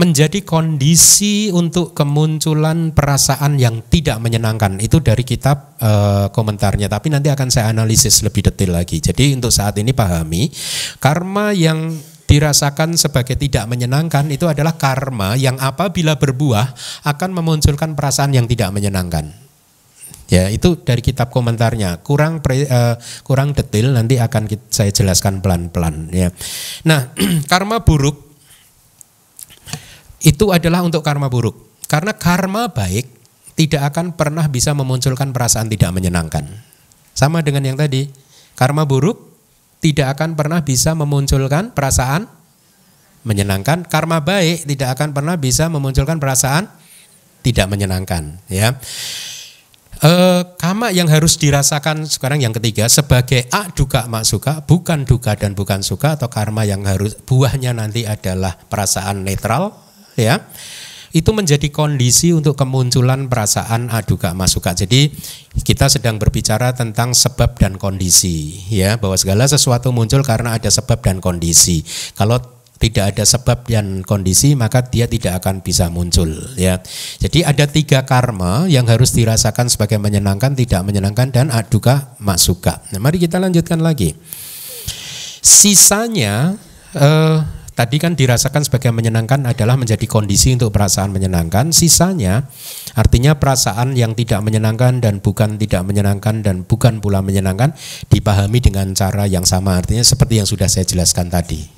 menjadi kondisi untuk kemunculan perasaan yang tidak menyenangkan. Itu dari kitab e, komentarnya, tapi nanti akan saya analisis lebih detail lagi. Jadi untuk saat ini pahami, karma yang dirasakan sebagai tidak menyenangkan itu adalah karma yang apabila berbuah akan memunculkan perasaan yang tidak menyenangkan. Ya, itu dari kitab komentarnya. Kurang pre, uh, kurang detail nanti akan kita, saya jelaskan pelan-pelan ya. Nah, [CLEARS THROAT] karma buruk itu adalah untuk karma buruk. Karena karma baik tidak akan pernah bisa memunculkan perasaan tidak menyenangkan. Sama dengan yang tadi, karma buruk tidak akan pernah bisa memunculkan perasaan menyenangkan. Karma baik tidak akan pernah bisa memunculkan perasaan tidak menyenangkan, ya. E, eh, kama yang harus dirasakan sekarang yang ketiga sebagai a duka mak suka bukan duka dan bukan suka atau karma yang harus buahnya nanti adalah perasaan netral ya itu menjadi kondisi untuk kemunculan perasaan aduka masuka. Jadi kita sedang berbicara tentang sebab dan kondisi ya bahwa segala sesuatu muncul karena ada sebab dan kondisi. Kalau tidak ada sebab dan kondisi maka dia tidak akan bisa muncul ya. Jadi ada tiga karma yang harus dirasakan sebagai menyenangkan, tidak menyenangkan dan aduka masuka. Nah, mari kita lanjutkan lagi. Sisanya eh, tadi kan dirasakan sebagai menyenangkan adalah menjadi kondisi untuk perasaan menyenangkan. Sisanya artinya perasaan yang tidak menyenangkan dan bukan tidak menyenangkan dan bukan pula menyenangkan dipahami dengan cara yang sama artinya seperti yang sudah saya jelaskan tadi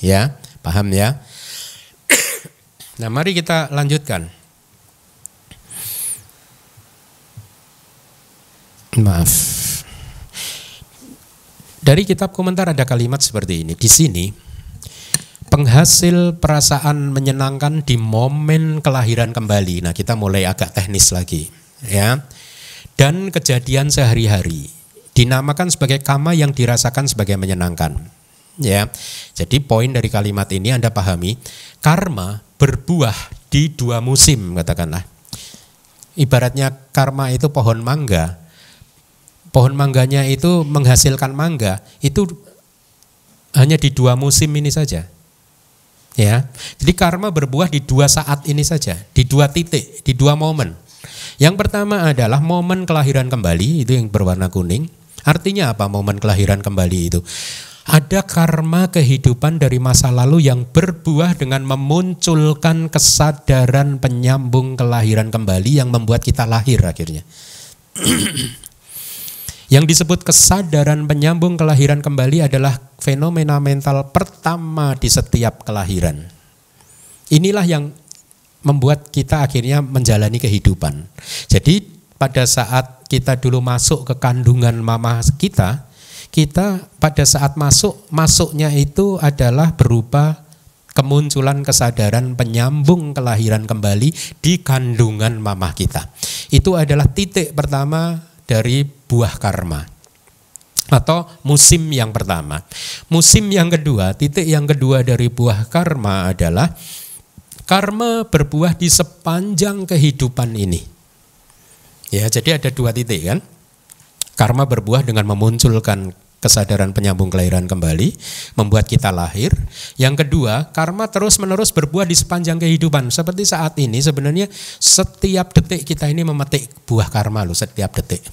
ya. Paham ya? nah, mari kita lanjutkan. Maaf. Dari kitab komentar ada kalimat seperti ini. Di sini penghasil perasaan menyenangkan di momen kelahiran kembali. Nah, kita mulai agak teknis lagi, ya. Dan kejadian sehari-hari dinamakan sebagai kama yang dirasakan sebagai menyenangkan. Ya. Jadi poin dari kalimat ini Anda pahami, karma berbuah di dua musim katakanlah. Ibaratnya karma itu pohon mangga. Pohon mangganya itu menghasilkan mangga, itu hanya di dua musim ini saja. Ya. Jadi karma berbuah di dua saat ini saja, di dua titik, di dua momen. Yang pertama adalah momen kelahiran kembali itu yang berwarna kuning. Artinya apa momen kelahiran kembali itu? ada karma kehidupan dari masa lalu yang berbuah dengan memunculkan kesadaran penyambung kelahiran kembali yang membuat kita lahir akhirnya. [CLEARS THROAT] yang disebut kesadaran penyambung kelahiran kembali adalah fenomena mental pertama di setiap kelahiran. Inilah yang membuat kita akhirnya menjalani kehidupan. Jadi pada saat kita dulu masuk ke kandungan mama kita, kita pada saat masuk, masuknya itu adalah berupa kemunculan kesadaran penyambung kelahiran kembali di kandungan mamah kita. Itu adalah titik pertama dari buah karma atau musim yang pertama. Musim yang kedua, titik yang kedua dari buah karma adalah karma berbuah di sepanjang kehidupan ini. Ya, jadi ada dua titik kan. Karma berbuah dengan memunculkan kesadaran penyambung kelahiran kembali, membuat kita lahir. Yang kedua, karma terus-menerus berbuah di sepanjang kehidupan. Seperti saat ini sebenarnya setiap detik kita ini memetik buah karma loh setiap detik.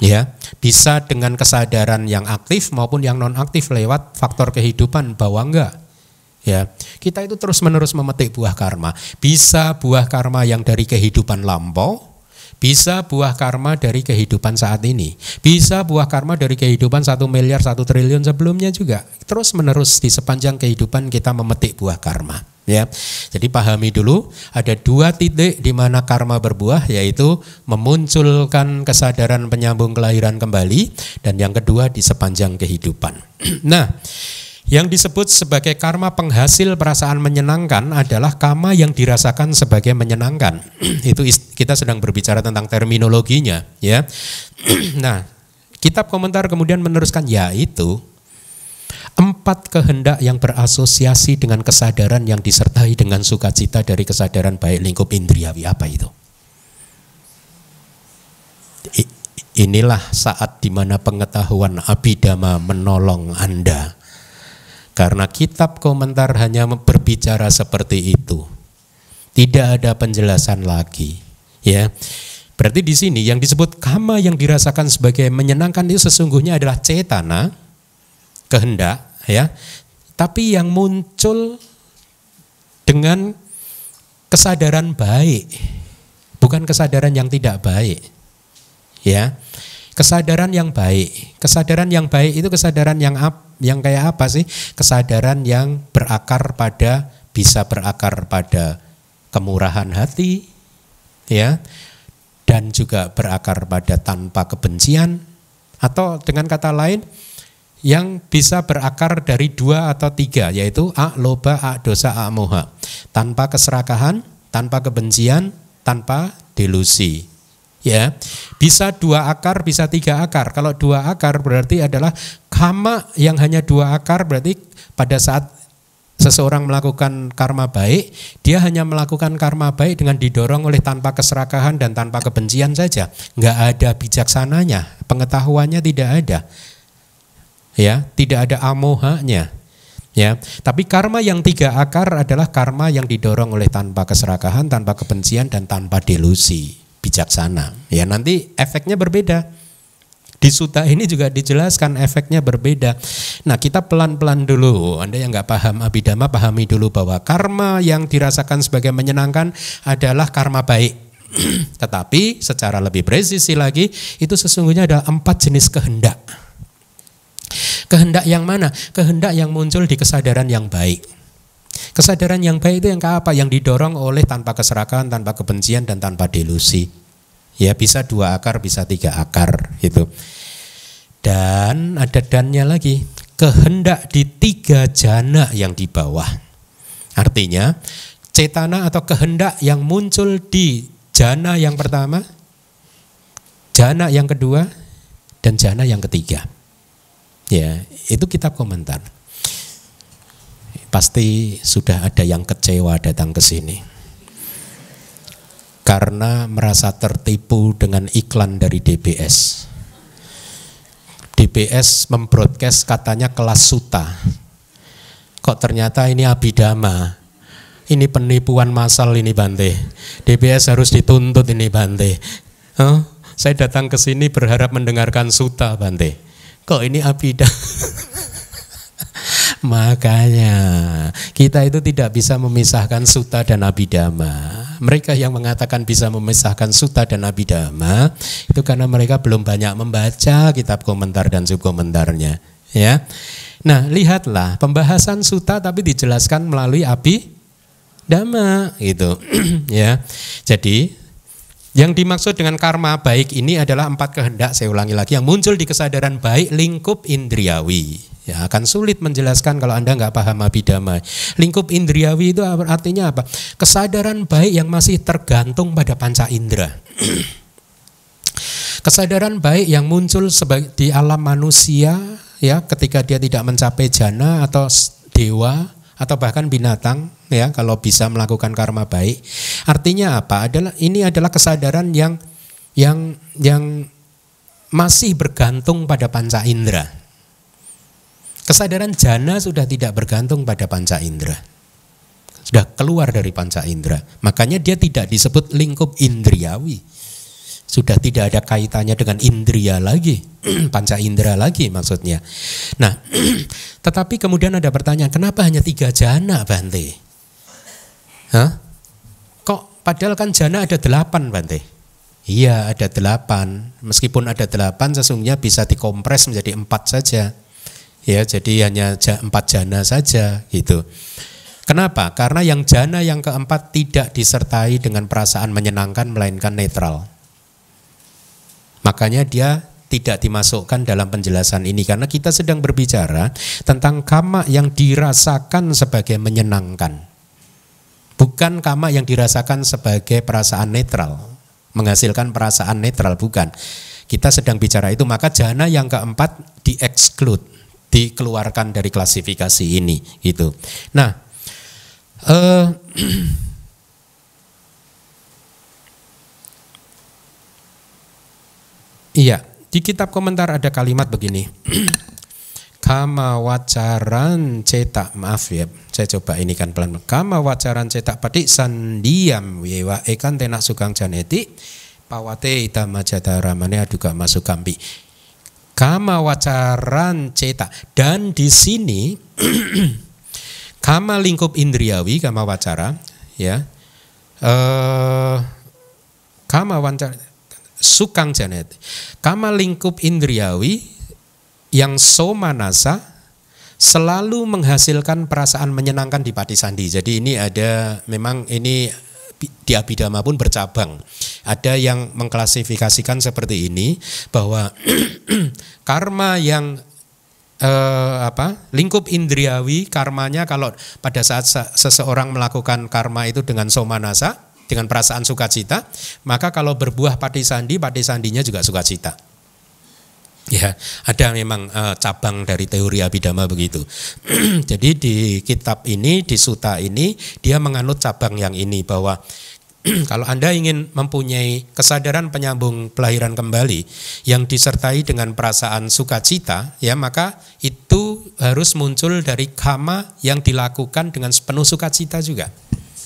Ya, bisa dengan kesadaran yang aktif maupun yang non aktif lewat faktor kehidupan bahwa enggak ya kita itu terus menerus memetik buah karma bisa buah karma yang dari kehidupan lampau bisa buah karma dari kehidupan saat ini. Bisa buah karma dari kehidupan satu miliar, satu triliun sebelumnya juga. Terus menerus di sepanjang kehidupan kita memetik buah karma. Ya, jadi pahami dulu ada dua titik di mana karma berbuah yaitu memunculkan kesadaran penyambung kelahiran kembali dan yang kedua di sepanjang kehidupan. [CLEARS THROAT] nah, yang disebut sebagai karma penghasil perasaan menyenangkan adalah karma yang dirasakan sebagai menyenangkan. [CLEARS THROAT] Itu kita sedang berbicara tentang terminologinya, ya. [CLEARS THROAT] nah, kitab komentar kemudian meneruskan yaitu empat kehendak yang berasosiasi dengan kesadaran yang disertai dengan sukacita dari kesadaran baik lingkup indriawi apa itu? Inilah saat di mana pengetahuan abidama menolong Anda karena kitab komentar hanya berbicara seperti itu. Tidak ada penjelasan lagi, ya. Berarti di sini yang disebut kama yang dirasakan sebagai menyenangkan itu sesungguhnya adalah cetana kehendak ya. Tapi yang muncul dengan kesadaran baik bukan kesadaran yang tidak baik. Ya. Kesadaran yang baik. Kesadaran yang baik itu kesadaran yang apa? yang kayak apa sih? Kesadaran yang berakar pada bisa berakar pada kemurahan hati ya dan juga berakar pada tanpa kebencian atau dengan kata lain yang bisa berakar dari dua atau tiga yaitu ak loba, ak dosa, a moha tanpa keserakahan, tanpa kebencian, tanpa delusi ya bisa dua akar bisa tiga akar kalau dua akar berarti adalah karma yang hanya dua akar berarti pada saat seseorang melakukan karma baik dia hanya melakukan karma baik dengan didorong oleh tanpa keserakahan dan tanpa kebencian saja nggak ada bijaksananya pengetahuannya tidak ada ya tidak ada amohanya ya tapi karma yang tiga akar adalah karma yang didorong oleh tanpa keserakahan tanpa kebencian dan tanpa delusi bijaksana. Ya nanti efeknya berbeda. Di suta ini juga dijelaskan efeknya berbeda. Nah kita pelan-pelan dulu. Anda yang nggak paham abidama pahami dulu bahwa karma yang dirasakan sebagai menyenangkan adalah karma baik. [CLEARS THROAT] Tetapi secara lebih presisi lagi itu sesungguhnya ada empat jenis kehendak. Kehendak yang mana? Kehendak yang muncul di kesadaran yang baik. Kesadaran yang baik itu yang apa? Yang didorong oleh tanpa keserakahan, tanpa kebencian, dan tanpa delusi. Ya bisa dua akar, bisa tiga akar itu. Dan ada dannya lagi, kehendak di tiga jana yang di bawah. Artinya cetana atau kehendak yang muncul di jana yang pertama, jana yang kedua, dan jana yang ketiga. Ya, itu kitab komentar pasti sudah ada yang kecewa datang ke sini. Karena merasa tertipu dengan iklan dari DBS. DBS membroadcast katanya kelas suta. Kok ternyata ini abidama. Ini penipuan massal ini Bante. DBS harus dituntut ini Bante. Huh? Saya datang ke sini berharap mendengarkan suta Bante. Kok ini abidama? [LAUGHS] Makanya kita itu tidak bisa memisahkan suta dan abidama. Mereka yang mengatakan bisa memisahkan suta dan abidama itu karena mereka belum banyak membaca kitab komentar dan subkomentarnya, ya. Nah, lihatlah pembahasan suta tapi dijelaskan melalui api dama gitu [CLEARS THROAT] ya. Jadi yang dimaksud dengan karma baik ini adalah empat kehendak saya ulangi lagi yang muncul di kesadaran baik lingkup indriawi Ya akan sulit menjelaskan kalau Anda nggak paham abidama. Lingkup indriawi itu artinya apa? Kesadaran baik yang masih tergantung pada panca indera. [CLEARS THROAT] Kesadaran baik yang muncul di alam manusia ya ketika dia tidak mencapai jana atau dewa atau bahkan binatang ya kalau bisa melakukan karma baik. Artinya apa? Adalah ini adalah kesadaran yang yang yang masih bergantung pada panca indera Kesadaran jana sudah tidak bergantung pada panca indera. Sudah keluar dari panca indera. Makanya dia tidak disebut lingkup indriawi. Sudah tidak ada kaitannya dengan indria lagi, [CLEARS THROAT] panca indera lagi maksudnya. Nah, [CLEARS THROAT] tetapi kemudian ada pertanyaan, kenapa hanya tiga jana Bante? Hah? Kok padahal kan jana ada delapan Bante? Iya ada delapan, meskipun ada delapan sesungguhnya bisa dikompres menjadi empat saja ya jadi hanya empat jana saja gitu. Kenapa? Karena yang jana yang keempat tidak disertai dengan perasaan menyenangkan melainkan netral. Makanya dia tidak dimasukkan dalam penjelasan ini karena kita sedang berbicara tentang kama yang dirasakan sebagai menyenangkan. Bukan kama yang dirasakan sebagai perasaan netral, menghasilkan perasaan netral bukan. Kita sedang bicara itu maka jana yang keempat dieksklud dikeluarkan dari klasifikasi ini gitu. Nah, eh, [CLEARS THROAT] iya, di kitab komentar ada kalimat begini. [CLEARS THROAT] Kama wacaran cetak maaf ya saya coba ini kan pelan kama wacaran cetak patik sandiam wewa ekan tenak sugang janeti pawate ita majadaramane aduga masuk kambi. Kama wacaran cetak. Dan di sini [CLEARS THROAT] kama lingkup indriawi, kama wacara, ya. Eh, kama wacara sukang janet. Kama lingkup indriawi yang soma nasa selalu menghasilkan perasaan menyenangkan di Pati Sandi Jadi ini ada memang ini di abidama pun bercabang. Ada yang mengklasifikasikan seperti ini bahwa [CLEARS THROAT] karma yang eh, apa lingkup indriawi karmanya kalau pada saat seseorang melakukan karma itu dengan soma nasa dengan perasaan sukacita maka kalau berbuah sandi, patisandi sandinya juga sukacita Ya, ada memang uh, cabang dari teori abidama begitu. [CLEARS THROAT] Jadi di kitab ini, di suta ini, dia menganut cabang yang ini bahwa [CLEARS THROAT] kalau Anda ingin mempunyai kesadaran penyambung pelahiran kembali yang disertai dengan perasaan sukacita, ya maka itu harus muncul dari kama yang dilakukan dengan sepenuh sukacita juga.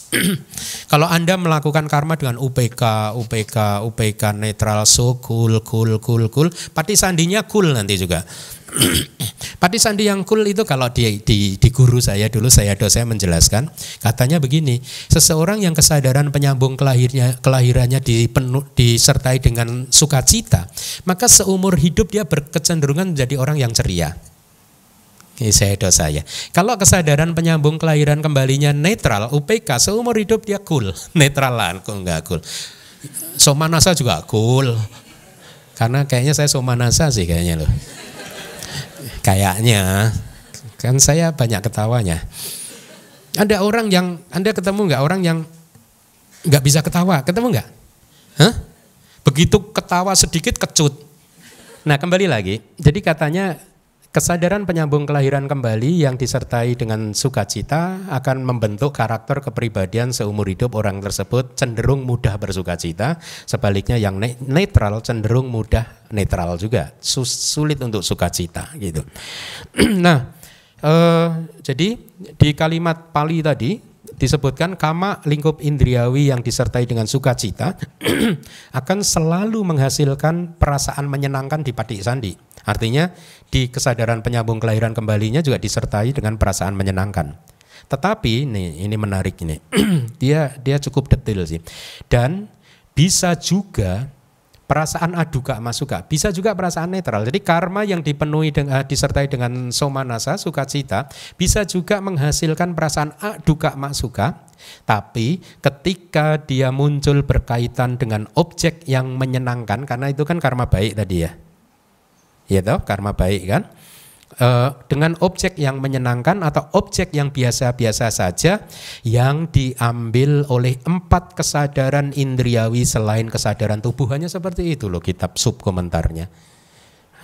[CLEARS THROAT] kalau Anda melakukan karma dengan UPK, UPK, UPK netral so cool, cool, cool, cool, pati sandinya cool nanti juga. [CLEARS THROAT] pati sandi yang cool itu kalau di, di, di guru saya dulu saya dosen menjelaskan katanya begini seseorang yang kesadaran penyambung kelahirnya kelahirannya dipenuh, disertai dengan sukacita maka seumur hidup dia berkecenderungan menjadi orang yang ceria saya Kalau kesadaran penyambung kelahiran kembalinya netral, UPK seumur hidup dia cool, [LAUGHS] netral lah, enggak cool. Somanasa juga cool. Karena kayaknya saya somanasa sih kayaknya loh. Kayaknya kan saya banyak ketawanya. Ada orang yang Anda ketemu nggak orang yang nggak bisa ketawa, ketemu nggak? Hah? Begitu ketawa sedikit kecut. Nah kembali lagi, jadi katanya Kesadaran penyambung kelahiran kembali yang disertai dengan sukacita akan membentuk karakter kepribadian seumur hidup orang tersebut cenderung mudah bersukacita, sebaliknya yang netral cenderung mudah netral juga, Sus sulit untuk sukacita gitu. [CLEARS THROAT] nah, eh, jadi di kalimat Pali tadi disebutkan kama lingkup indriawi yang disertai dengan sukacita [CLEARS THROAT] akan selalu menghasilkan perasaan menyenangkan di patik sandi Artinya di kesadaran penyambung kelahiran kembalinya juga disertai dengan perasaan menyenangkan. Tetapi nih ini menarik ini. [CLEARS THROAT] dia dia cukup detail sih. Dan bisa juga perasaan aduka masuka, bisa juga perasaan netral. Jadi karma yang dipenuhi dengan eh, disertai dengan soma nasa sukacita bisa juga menghasilkan perasaan aduka masuka. Tapi ketika dia muncul berkaitan dengan objek yang menyenangkan karena itu kan karma baik tadi ya ya toh karma baik kan eh, dengan objek yang menyenangkan atau objek yang biasa-biasa saja yang diambil oleh empat kesadaran indriawi selain kesadaran tubuh hanya seperti itu loh kitab sub komentarnya.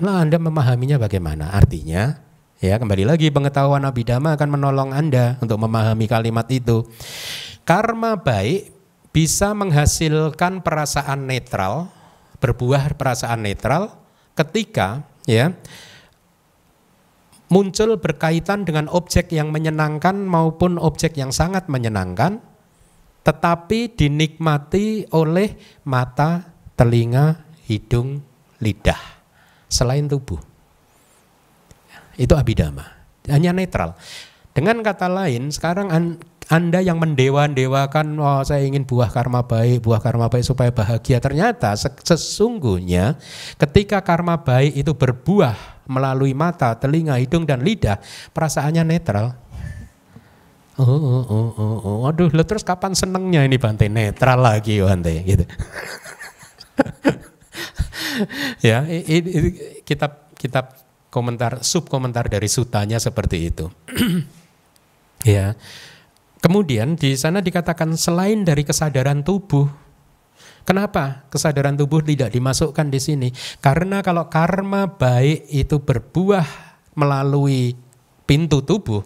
Nah Anda memahaminya bagaimana? Artinya ya kembali lagi pengetahuan abidama akan menolong Anda untuk memahami kalimat itu. Karma baik bisa menghasilkan perasaan netral, berbuah perasaan netral ketika ya muncul berkaitan dengan objek yang menyenangkan maupun objek yang sangat menyenangkan tetapi dinikmati oleh mata, telinga, hidung, lidah selain tubuh. Itu abidama, hanya netral. Dengan kata lain, sekarang anda yang mendewa-dewakan, oh saya ingin buah karma baik, buah karma baik supaya bahagia. Ternyata sesungguhnya ketika karma baik itu berbuah melalui mata, telinga, hidung, dan lidah, perasaannya netral. Oh, oh, oh, oh, oh. aduh, lo terus kapan senengnya ini Bante? Netral lagi Bante, gitu. [LAUGHS] ya, ini kitab kitab komentar sub komentar dari sutanya seperti itu. [CLEARS THROAT] ya. Kemudian di sana dikatakan selain dari kesadaran tubuh, kenapa kesadaran tubuh tidak dimasukkan di sini? Karena kalau karma baik itu berbuah melalui pintu tubuh,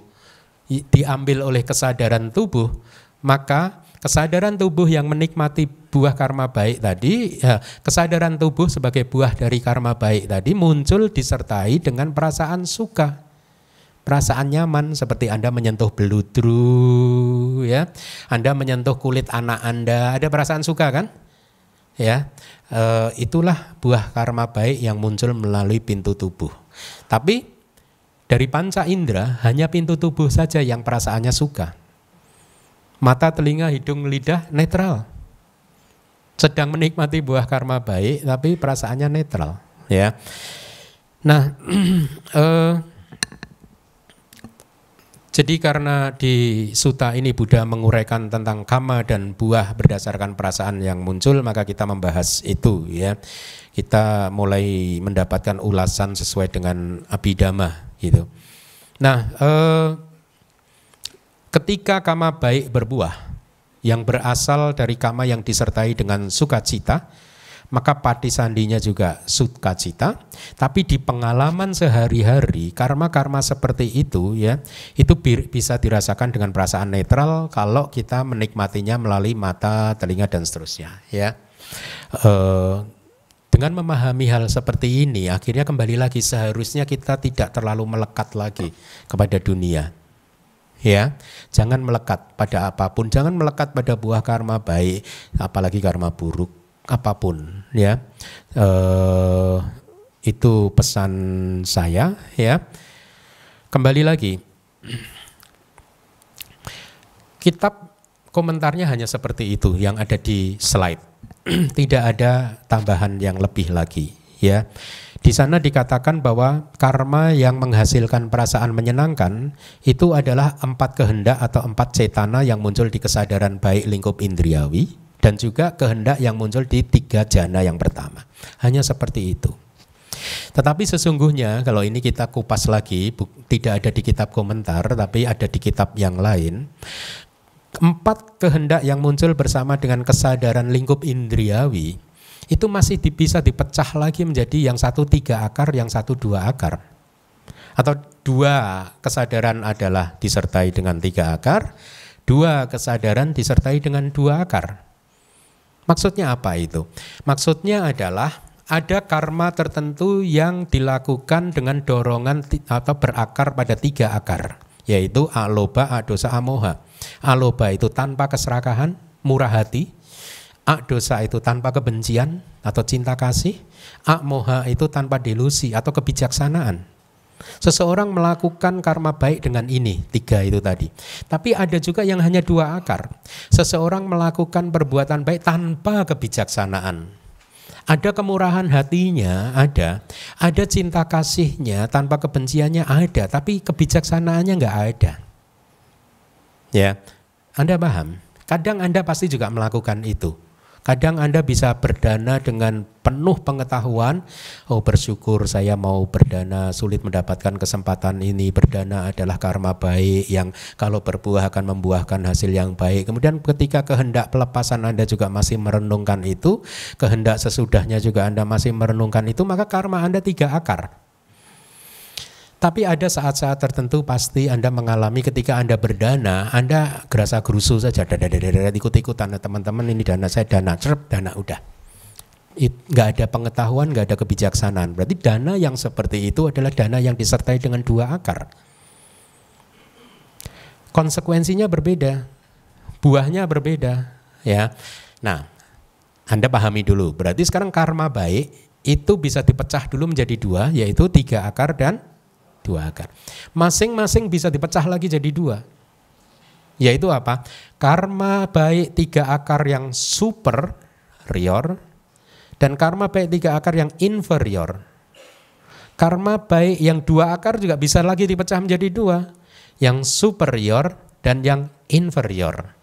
diambil oleh kesadaran tubuh, maka kesadaran tubuh yang menikmati buah karma baik tadi, ya, kesadaran tubuh sebagai buah dari karma baik tadi muncul disertai dengan perasaan suka perasaan nyaman seperti Anda menyentuh beludru ya. Anda menyentuh kulit anak Anda, ada perasaan suka kan? Ya. E, itulah buah karma baik yang muncul melalui pintu tubuh. Tapi dari panca indera hanya pintu tubuh saja yang perasaannya suka. Mata, telinga, hidung, lidah netral. Sedang menikmati buah karma baik tapi perasaannya netral, ya. Nah, [CLEARS THROAT] eh jadi karena di suta ini Buddha menguraikan tentang kama dan buah berdasarkan perasaan yang muncul, maka kita membahas itu ya. Kita mulai mendapatkan ulasan sesuai dengan abidama gitu. Nah, eh, ketika kama baik berbuah yang berasal dari kama yang disertai dengan sukacita, maka pati sandinya juga sukacita. Tapi di pengalaman sehari-hari, karma-karma seperti itu ya, itu bisa dirasakan dengan perasaan netral kalau kita menikmatinya melalui mata, telinga dan seterusnya ya. Uh, dengan memahami hal seperti ini, akhirnya kembali lagi seharusnya kita tidak terlalu melekat lagi kepada dunia ya jangan melekat pada apapun jangan melekat pada buah karma baik apalagi karma buruk apapun ya e, itu pesan saya ya kembali lagi kitab komentarnya hanya seperti itu yang ada di slide [CLEARS THROAT] tidak ada tambahan yang lebih lagi ya di sana dikatakan bahwa karma yang menghasilkan perasaan menyenangkan itu adalah empat kehendak atau empat cetana yang muncul di kesadaran baik lingkup indriawi dan juga kehendak yang muncul di tiga jana yang pertama. Hanya seperti itu. Tetapi sesungguhnya kalau ini kita kupas lagi, tidak ada di kitab komentar, tapi ada di kitab yang lain. Empat kehendak yang muncul bersama dengan kesadaran lingkup indriawi itu masih bisa dipecah lagi menjadi yang satu tiga akar, yang satu dua akar. Atau dua kesadaran adalah disertai dengan tiga akar, dua kesadaran disertai dengan dua akar. Maksudnya apa itu? Maksudnya adalah ada karma tertentu yang dilakukan dengan dorongan atau berakar pada tiga akar, yaitu aloba, adosa, amoha. Aloba itu tanpa keserakahan, murah hati. Adosa itu tanpa kebencian atau cinta kasih. Amoha itu tanpa delusi atau kebijaksanaan Seseorang melakukan karma baik dengan ini, tiga itu tadi. Tapi ada juga yang hanya dua akar. Seseorang melakukan perbuatan baik tanpa kebijaksanaan. Ada kemurahan hatinya, ada. Ada cinta kasihnya, tanpa kebenciannya ada. Tapi kebijaksanaannya nggak ada. Ya, Anda paham? Kadang Anda pasti juga melakukan itu. Kadang Anda bisa berdana dengan penuh pengetahuan, oh bersyukur saya mau berdana, sulit mendapatkan kesempatan ini, berdana adalah karma baik yang kalau berbuah akan membuahkan hasil yang baik. Kemudian ketika kehendak pelepasan Anda juga masih merenungkan itu, kehendak sesudahnya juga Anda masih merenungkan itu, maka karma Anda tiga akar. Tapi ada saat-saat tertentu pasti Anda mengalami ketika Anda berdana, Anda gerasa gerusu saja, ikut-ikutan eh, teman-teman ini dana saya dana, cerp, dana udah. Gak ada pengetahuan, gak ada kebijaksanaan. Berarti dana yang seperti itu adalah dana yang disertai dengan dua akar. Konsekuensinya berbeda, buahnya berbeda. ya. Nah, Anda pahami dulu. Berarti sekarang karma baik itu bisa dipecah dulu menjadi dua, yaitu tiga akar dan dua akar. Masing-masing bisa dipecah lagi jadi dua. Yaitu apa? Karma baik tiga akar yang superior dan karma baik tiga akar yang inferior. Karma baik yang dua akar juga bisa lagi dipecah menjadi dua. Yang superior dan yang inferior.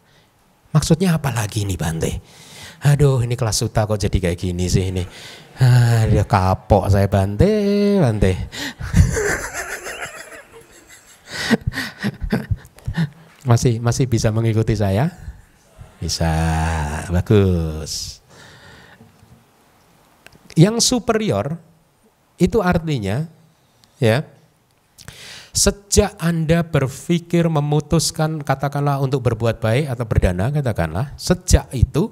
Maksudnya apa lagi ini Bante? Aduh ini kelas suta kok jadi kayak gini sih ini. Ah, dia kapok saya Bante, Bante. [LAUGHS] [LAUGHS] masih masih bisa mengikuti saya? Bisa. Bagus. Yang superior itu artinya ya sejak Anda berpikir memutuskan katakanlah untuk berbuat baik atau berdana katakanlah sejak itu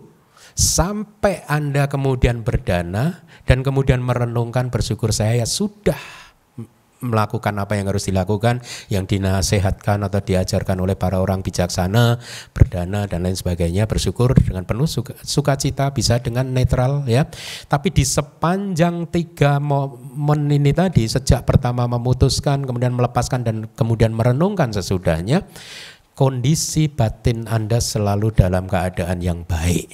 sampai Anda kemudian berdana dan kemudian merenungkan bersyukur saya ya sudah melakukan apa yang harus dilakukan, yang dinasehatkan atau diajarkan oleh para orang bijaksana, berdana dan lain sebagainya, bersyukur dengan penuh sukacita bisa dengan netral ya. Tapi di sepanjang tiga momen ini tadi sejak pertama memutuskan, kemudian melepaskan dan kemudian merenungkan sesudahnya, kondisi batin Anda selalu dalam keadaan yang baik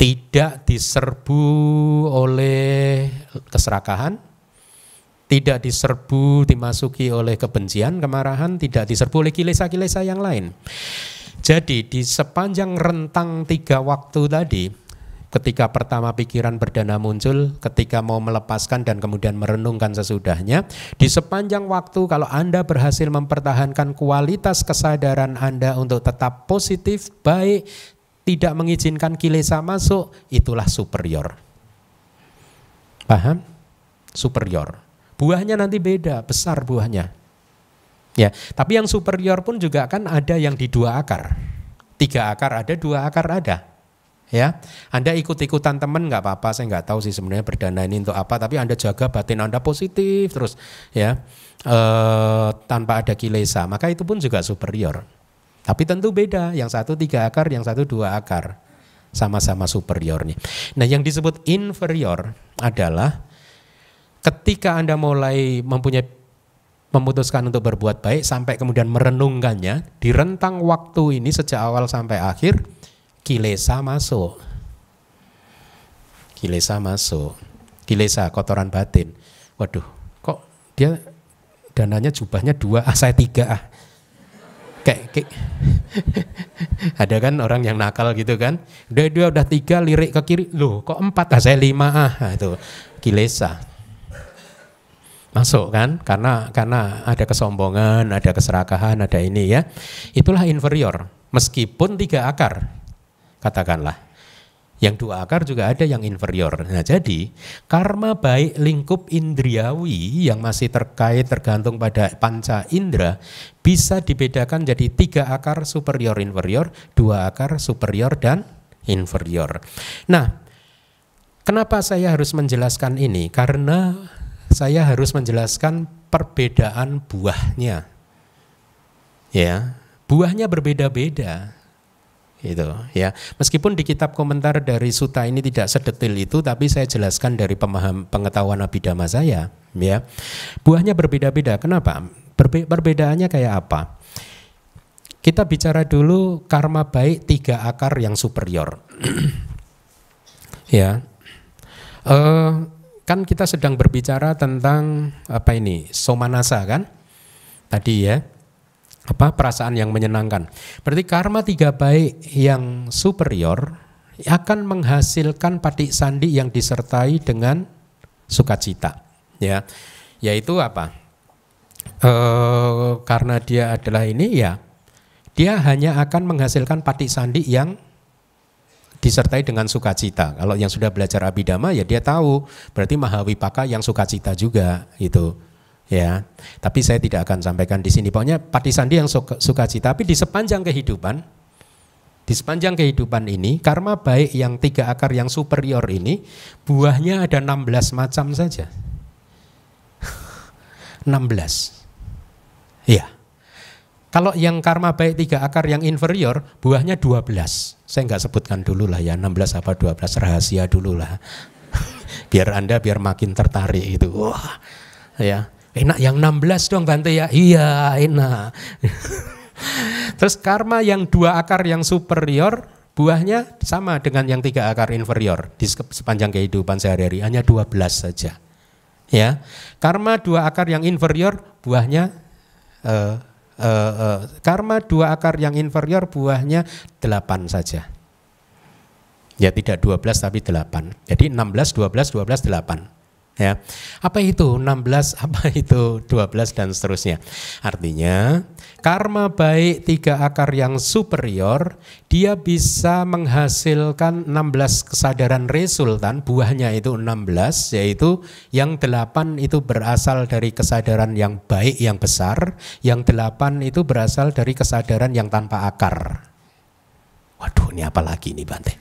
tidak diserbu oleh keserakahan, tidak diserbu dimasuki oleh kebencian, kemarahan, tidak diserbu oleh kilesa-kilesa yang lain. Jadi di sepanjang rentang tiga waktu tadi, ketika pertama pikiran berdana muncul, ketika mau melepaskan dan kemudian merenungkan sesudahnya, di sepanjang waktu kalau Anda berhasil mempertahankan kualitas kesadaran Anda untuk tetap positif, baik, tidak mengizinkan kilesa masuk, itulah superior. Paham? Superior. Buahnya nanti beda, besar buahnya. Ya, tapi yang superior pun juga kan ada yang di dua akar. Tiga akar ada, dua akar ada. Ya, Anda ikut-ikutan temen nggak apa-apa, saya nggak tahu sih sebenarnya berdana ini untuk apa, tapi Anda jaga batin Anda positif terus, ya, e, tanpa ada kilesa, maka itu pun juga superior. Tapi tentu beda, yang satu tiga akar, yang satu dua akar, sama-sama superiornya. Nah, yang disebut inferior adalah ketika Anda mulai mempunyai memutuskan untuk berbuat baik sampai kemudian merenungkannya di rentang waktu ini sejak awal sampai akhir kilesa masuk kilesa masuk kilesa kotoran batin waduh kok dia dananya jubahnya dua ah saya tiga ah kayak, kayak [LAUGHS] ada kan orang yang nakal gitu kan dua dua udah tiga lirik ke kiri loh kok empat ah saya lima ah nah, itu kilesa masuk kan karena karena ada kesombongan ada keserakahan ada ini ya itulah inferior meskipun tiga akar katakanlah yang dua akar juga ada yang inferior nah jadi karma baik lingkup indriawi yang masih terkait tergantung pada panca indera bisa dibedakan jadi tiga akar superior inferior dua akar superior dan inferior nah Kenapa saya harus menjelaskan ini? Karena saya harus menjelaskan perbedaan buahnya. Ya, buahnya berbeda-beda. Gitu, ya. Meskipun di kitab komentar dari Suta ini tidak sedetil itu, tapi saya jelaskan dari pemaham pengetahuan abidama saya, ya. Buahnya berbeda-beda. Kenapa? Berbe perbedaannya kayak apa? Kita bicara dulu karma baik tiga akar yang superior. [CLEARS THROAT] ya. Uh, kan kita sedang berbicara tentang apa ini somanasa kan tadi ya apa perasaan yang menyenangkan berarti karma tiga baik yang superior akan menghasilkan patik sandi yang disertai dengan sukacita ya yaitu apa e, karena dia adalah ini ya dia hanya akan menghasilkan patik sandi yang disertai dengan sukacita. Kalau yang sudah belajar abidama ya dia tahu, berarti mahawipaka yang sukacita juga itu. Ya, tapi saya tidak akan sampaikan di sini. Pokoknya Pati Sandi yang sukacita, tapi di sepanjang kehidupan, di sepanjang kehidupan ini, karma baik yang tiga akar yang superior ini, buahnya ada 16 macam saja. 16. [LAUGHS] Iya. Kalau yang karma baik tiga akar yang inferior, buahnya 12. Saya nggak sebutkan dulu lah ya, 16 apa 12, rahasia dulu lah. [LAUGHS] biar Anda biar makin tertarik itu. Wah, ya enak yang 16 dong Bante ya. Iya, enak. [LAUGHS] Terus karma yang dua akar yang superior, buahnya sama dengan yang tiga akar inferior di sepanjang kehidupan sehari-hari, hanya 12 saja. Ya, karma dua akar yang inferior, buahnya eh, uh, uh, karma dua akar yang inferior buahnya delapan saja. Ya tidak dua belas tapi delapan. Jadi enam belas, dua belas, dua belas, delapan ya. Apa itu 16, [LAUGHS] apa itu 12 dan seterusnya. Artinya karma baik tiga akar yang superior dia bisa menghasilkan 16 kesadaran resultan buahnya itu 16 yaitu yang 8 itu berasal dari kesadaran yang baik yang besar, yang 8 itu berasal dari kesadaran yang tanpa akar. Waduh, ini apa lagi nih Bante?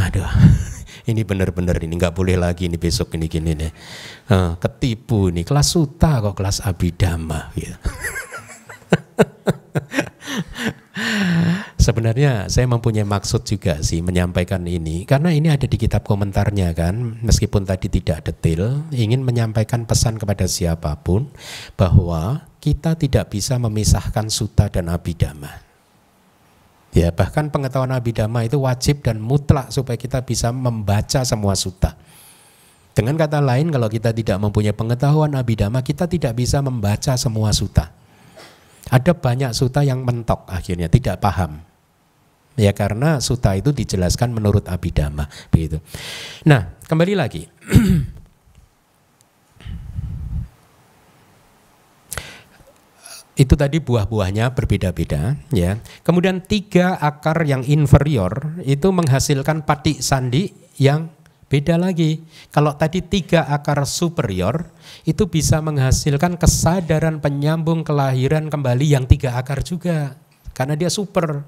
Aduh. [LAUGHS] ini benar-benar ini nggak boleh lagi ini besok ini gini nih uh, ketipu nih kelas suta kok kelas abidama ya [LAUGHS] Sebenarnya saya mempunyai maksud juga sih menyampaikan ini karena ini ada di kitab komentarnya kan meskipun tadi tidak detail ingin menyampaikan pesan kepada siapapun bahwa kita tidak bisa memisahkan suta dan abidama. Ya, bahkan pengetahuan abidama itu wajib dan mutlak supaya kita bisa membaca semua sutta. Dengan kata lain, kalau kita tidak mempunyai pengetahuan abidama, kita tidak bisa membaca semua sutta. Ada banyak sutta yang mentok akhirnya, tidak paham. Ya karena sutta itu dijelaskan menurut abidama, begitu. Nah, kembali lagi. [CLEARS THROAT] itu tadi buah-buahnya berbeda-beda ya. Kemudian tiga akar yang inferior itu menghasilkan patik sandi yang beda lagi. Kalau tadi tiga akar superior itu bisa menghasilkan kesadaran penyambung kelahiran kembali yang tiga akar juga. Karena dia super.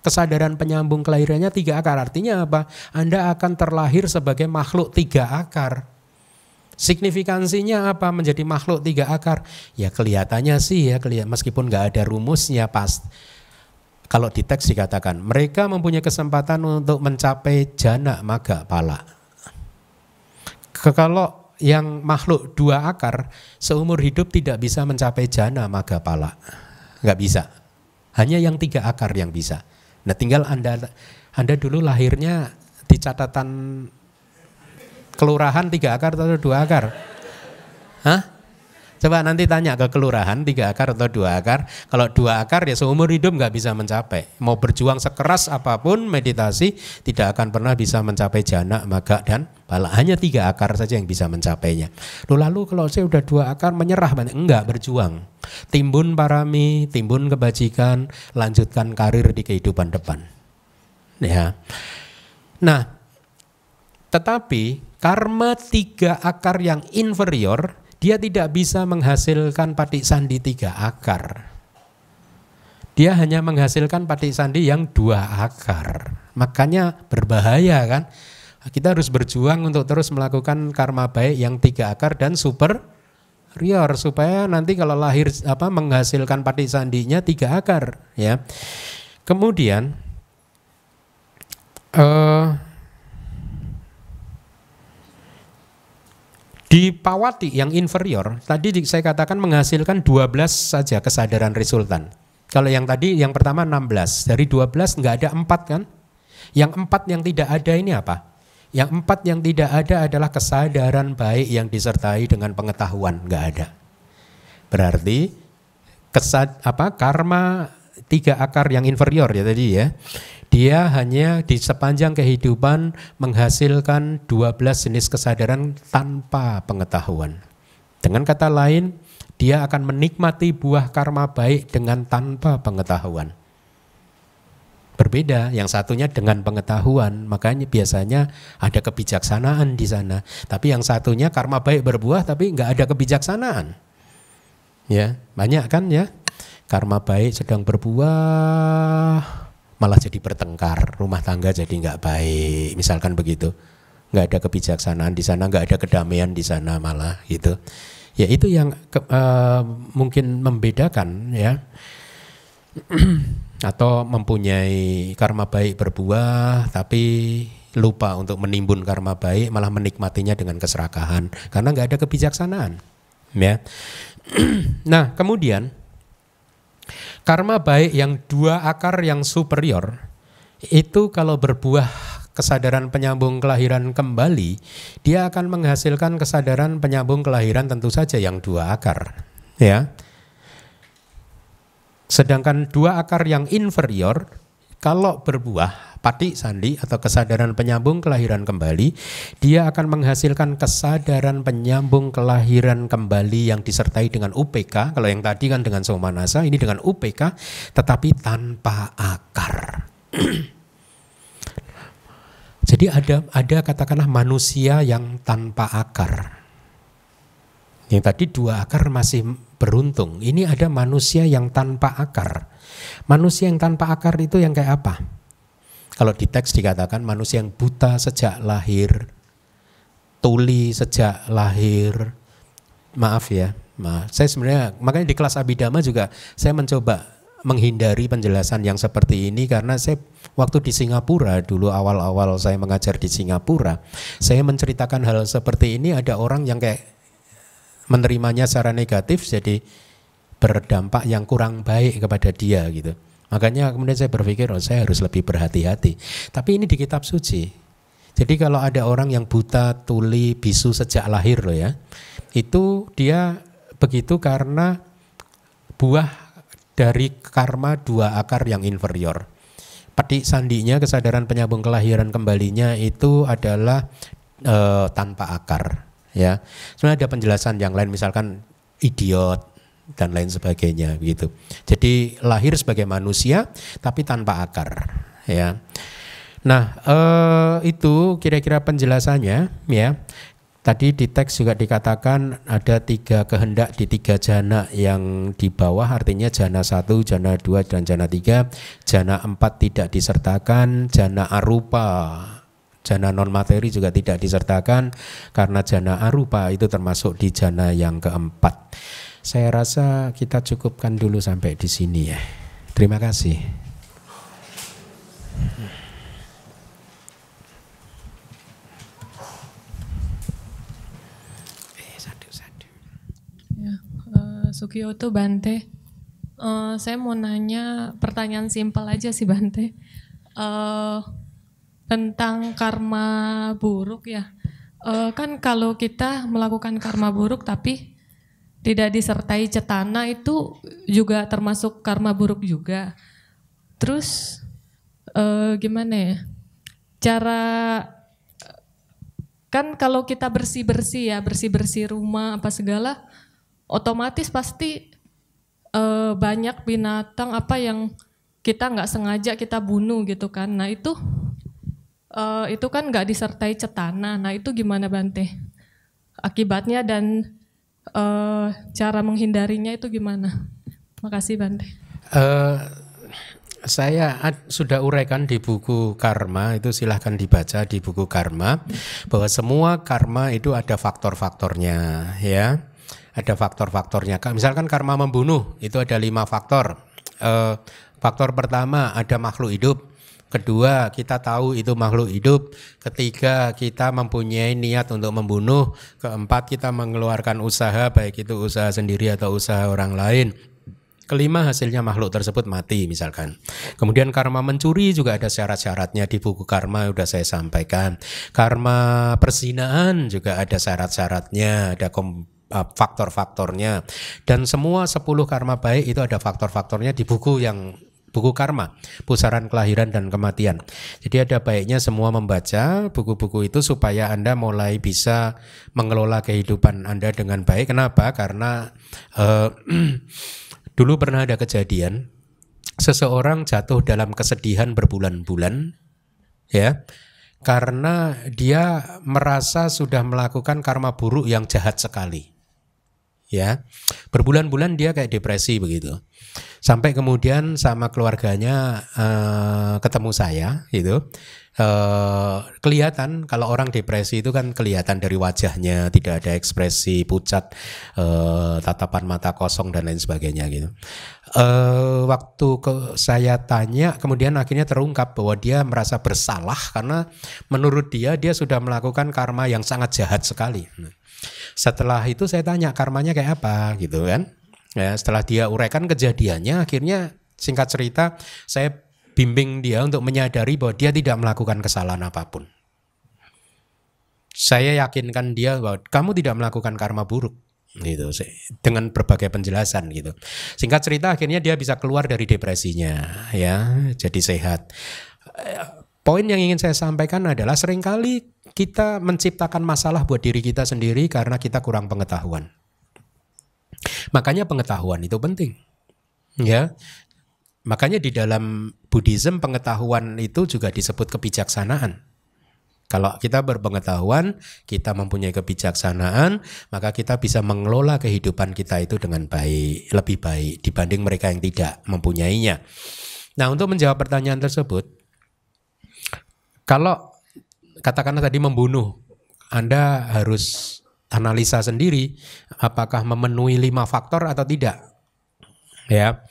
Kesadaran penyambung kelahirannya tiga akar. Artinya apa? Anda akan terlahir sebagai makhluk tiga akar Signifikansinya apa menjadi makhluk tiga akar? Ya kelihatannya sih ya, kelihatan meskipun nggak ada rumusnya pas. Kalau di teks dikatakan mereka mempunyai kesempatan untuk mencapai jana maga pala. Kalau yang makhluk dua akar seumur hidup tidak bisa mencapai jana maga pala, nggak bisa. Hanya yang tiga akar yang bisa. Nah tinggal anda anda dulu lahirnya di catatan kelurahan tiga akar atau dua akar? Hah? Coba nanti tanya ke kelurahan tiga akar atau dua akar. Kalau dua akar ya seumur hidup nggak bisa mencapai. Mau berjuang sekeras apapun meditasi tidak akan pernah bisa mencapai jana, maga dan bala. Hanya tiga akar saja yang bisa mencapainya. Lalu, lalu kalau saya udah dua akar menyerah banyak enggak berjuang. Timbun parami, timbun kebajikan, lanjutkan karir di kehidupan depan. Ya. Nah, tetapi karma tiga akar yang inferior dia tidak bisa menghasilkan patik sandi tiga akar. Dia hanya menghasilkan patik sandi yang dua akar. Makanya berbahaya kan. Kita harus berjuang untuk terus melakukan karma baik yang tiga akar dan super rior supaya nanti kalau lahir apa menghasilkan pati sandinya tiga akar ya. Kemudian eh, Di Pawati yang inferior, tadi saya katakan menghasilkan 12 saja kesadaran resultan. Kalau yang tadi, yang pertama 16. Dari 12 nggak ada empat kan? Yang empat yang tidak ada ini apa? Yang empat yang tidak ada adalah kesadaran baik yang disertai dengan pengetahuan. Nggak ada. Berarti kesad, apa karma tiga akar yang inferior ya tadi ya dia hanya di sepanjang kehidupan menghasilkan 12 jenis kesadaran tanpa pengetahuan. Dengan kata lain, dia akan menikmati buah karma baik dengan tanpa pengetahuan. Berbeda, yang satunya dengan pengetahuan, makanya biasanya ada kebijaksanaan di sana. Tapi yang satunya karma baik berbuah tapi nggak ada kebijaksanaan. Ya, banyak kan ya. Karma baik sedang berbuah, malah jadi bertengkar, rumah tangga jadi nggak baik, misalkan begitu. Nggak ada kebijaksanaan di sana, nggak ada kedamaian di sana malah gitu. Ya itu yang ke, uh, mungkin membedakan ya [CLEARS THROAT] atau mempunyai karma baik berbuah tapi lupa untuk menimbun karma baik malah menikmatinya dengan keserakahan karena nggak ada kebijaksanaan ya [CLEARS THROAT] nah kemudian Karma baik yang dua akar yang superior itu kalau berbuah kesadaran penyambung kelahiran kembali, dia akan menghasilkan kesadaran penyambung kelahiran tentu saja yang dua akar, ya. Sedangkan dua akar yang inferior kalau berbuah, pati sandi atau kesadaran penyambung kelahiran kembali, dia akan menghasilkan kesadaran penyambung kelahiran kembali yang disertai dengan UPK. Kalau yang tadi kan dengan somanasa, ini dengan UPK, tetapi tanpa akar. [CLEARS THROAT] Jadi ada ada katakanlah manusia yang tanpa akar. Yang tadi dua akar masih beruntung. Ini ada manusia yang tanpa akar Manusia yang tanpa akar itu yang kayak apa? Kalau di teks dikatakan manusia yang buta sejak lahir, tuli sejak lahir. Maaf ya, maaf. saya sebenarnya makanya di kelas abidama juga saya mencoba menghindari penjelasan yang seperti ini karena saya waktu di Singapura dulu awal-awal saya mengajar di Singapura, saya menceritakan hal seperti ini ada orang yang kayak menerimanya secara negatif jadi berdampak yang kurang baik kepada dia gitu. Makanya kemudian saya berpikir oh, saya harus lebih berhati-hati. Tapi ini di kitab suci. Jadi kalau ada orang yang buta, tuli, bisu sejak lahir loh ya. Itu dia begitu karena buah dari karma dua akar yang inferior. Petik sandinya kesadaran penyambung kelahiran kembalinya itu adalah e, tanpa akar ya. Sebenarnya ada penjelasan yang lain misalkan idiot dan lain sebagainya begitu. Jadi lahir sebagai manusia tapi tanpa akar ya. Nah, eh, itu kira-kira penjelasannya ya. Tadi di teks juga dikatakan ada tiga kehendak di tiga jana yang di bawah artinya jana satu, jana dua, dan jana tiga. Jana empat tidak disertakan, jana arupa, jana non materi juga tidak disertakan karena jana arupa itu termasuk di jana yang keempat. Saya rasa kita cukupkan dulu sampai di sini ya. Terima kasih. Eh, ya, eh, Sukiyoto Bante, uh, saya mau nanya pertanyaan simpel aja sih Bante uh, tentang karma buruk ya. Uh, kan kalau kita melakukan karma buruk tapi tidak disertai cetana itu juga termasuk karma buruk juga. Terus eh, gimana ya? Cara kan kalau kita bersih-bersih ya, bersih-bersih rumah apa segala otomatis pasti eh, banyak binatang apa yang kita nggak sengaja kita bunuh gitu kan. Nah, itu eh, itu kan nggak disertai cetana. Nah, itu gimana Bante? Akibatnya dan Eh, cara menghindarinya itu gimana? Makasih Bante. Uh, saya sudah uraikan di buku karma itu silahkan dibaca di buku karma bahwa semua karma itu ada faktor-faktornya ya ada faktor-faktornya misalkan karma membunuh itu ada lima faktor Uh, faktor pertama ada makhluk hidup Kedua, kita tahu itu makhluk hidup. Ketiga, kita mempunyai niat untuk membunuh. Keempat, kita mengeluarkan usaha, baik itu usaha sendiri atau usaha orang lain. Kelima hasilnya makhluk tersebut mati misalkan. Kemudian karma mencuri juga ada syarat-syaratnya di buku karma sudah saya sampaikan. Karma persinaan juga ada syarat-syaratnya, ada uh, faktor-faktornya dan semua 10 karma baik itu ada faktor-faktornya di buku yang buku karma, pusaran kelahiran dan kematian. Jadi ada baiknya semua membaca buku-buku itu supaya Anda mulai bisa mengelola kehidupan Anda dengan baik. Kenapa? Karena eh, [CLEARS THROAT] dulu pernah ada kejadian seseorang jatuh dalam kesedihan berbulan-bulan ya karena dia merasa sudah melakukan karma buruk yang jahat sekali. Ya. Berbulan-bulan dia kayak depresi begitu. Sampai kemudian sama keluarganya uh, ketemu saya gitu. Uh, kelihatan kalau orang depresi itu kan kelihatan dari wajahnya tidak ada ekspresi pucat uh, tatapan mata kosong dan lain sebagainya gitu uh, waktu ke saya tanya kemudian akhirnya terungkap bahwa dia merasa bersalah karena menurut dia dia sudah melakukan karma yang sangat jahat sekali nah, setelah itu saya tanya karmanya kayak apa gitu kan Ya, setelah dia uraikan kejadiannya, akhirnya singkat cerita saya bimbing dia untuk menyadari bahwa dia tidak melakukan kesalahan apapun. Saya yakinkan dia bahwa kamu tidak melakukan karma buruk gitu dengan berbagai penjelasan gitu. Singkat cerita akhirnya dia bisa keluar dari depresinya ya, jadi sehat. Eh, poin yang ingin saya sampaikan adalah seringkali kita menciptakan masalah buat diri kita sendiri karena kita kurang pengetahuan. Makanya pengetahuan itu penting. Ya. Makanya di dalam Buddhism pengetahuan itu juga disebut kebijaksanaan. Kalau kita berpengetahuan, kita mempunyai kebijaksanaan, maka kita bisa mengelola kehidupan kita itu dengan baik, lebih baik dibanding mereka yang tidak mempunyainya. Nah, untuk menjawab pertanyaan tersebut, kalau katakanlah tadi membunuh, Anda harus analisa sendiri apakah memenuhi lima faktor atau tidak. Ya.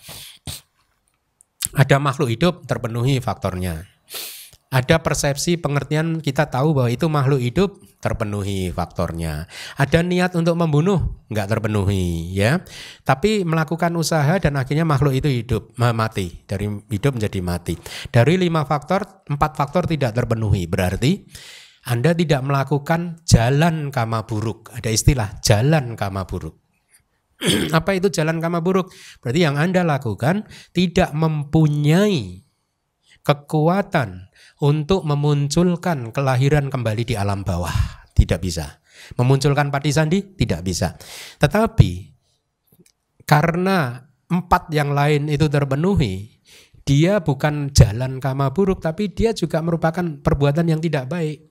Ada makhluk hidup terpenuhi faktornya. Ada persepsi pengertian kita tahu bahwa itu makhluk hidup terpenuhi faktornya. Ada niat untuk membunuh nggak terpenuhi ya. Tapi melakukan usaha dan akhirnya makhluk itu hidup mati dari hidup menjadi mati. Dari lima faktor empat faktor tidak terpenuhi berarti anda tidak melakukan jalan kama buruk. Ada istilah jalan kama buruk. [CLEARS THROAT] Apa itu jalan kama buruk? Berarti yang Anda lakukan tidak mempunyai kekuatan untuk memunculkan kelahiran kembali di alam bawah. Tidak bisa. Memunculkan pati sandi? Tidak bisa. Tetapi karena empat yang lain itu terpenuhi, dia bukan jalan kama buruk, tapi dia juga merupakan perbuatan yang tidak baik.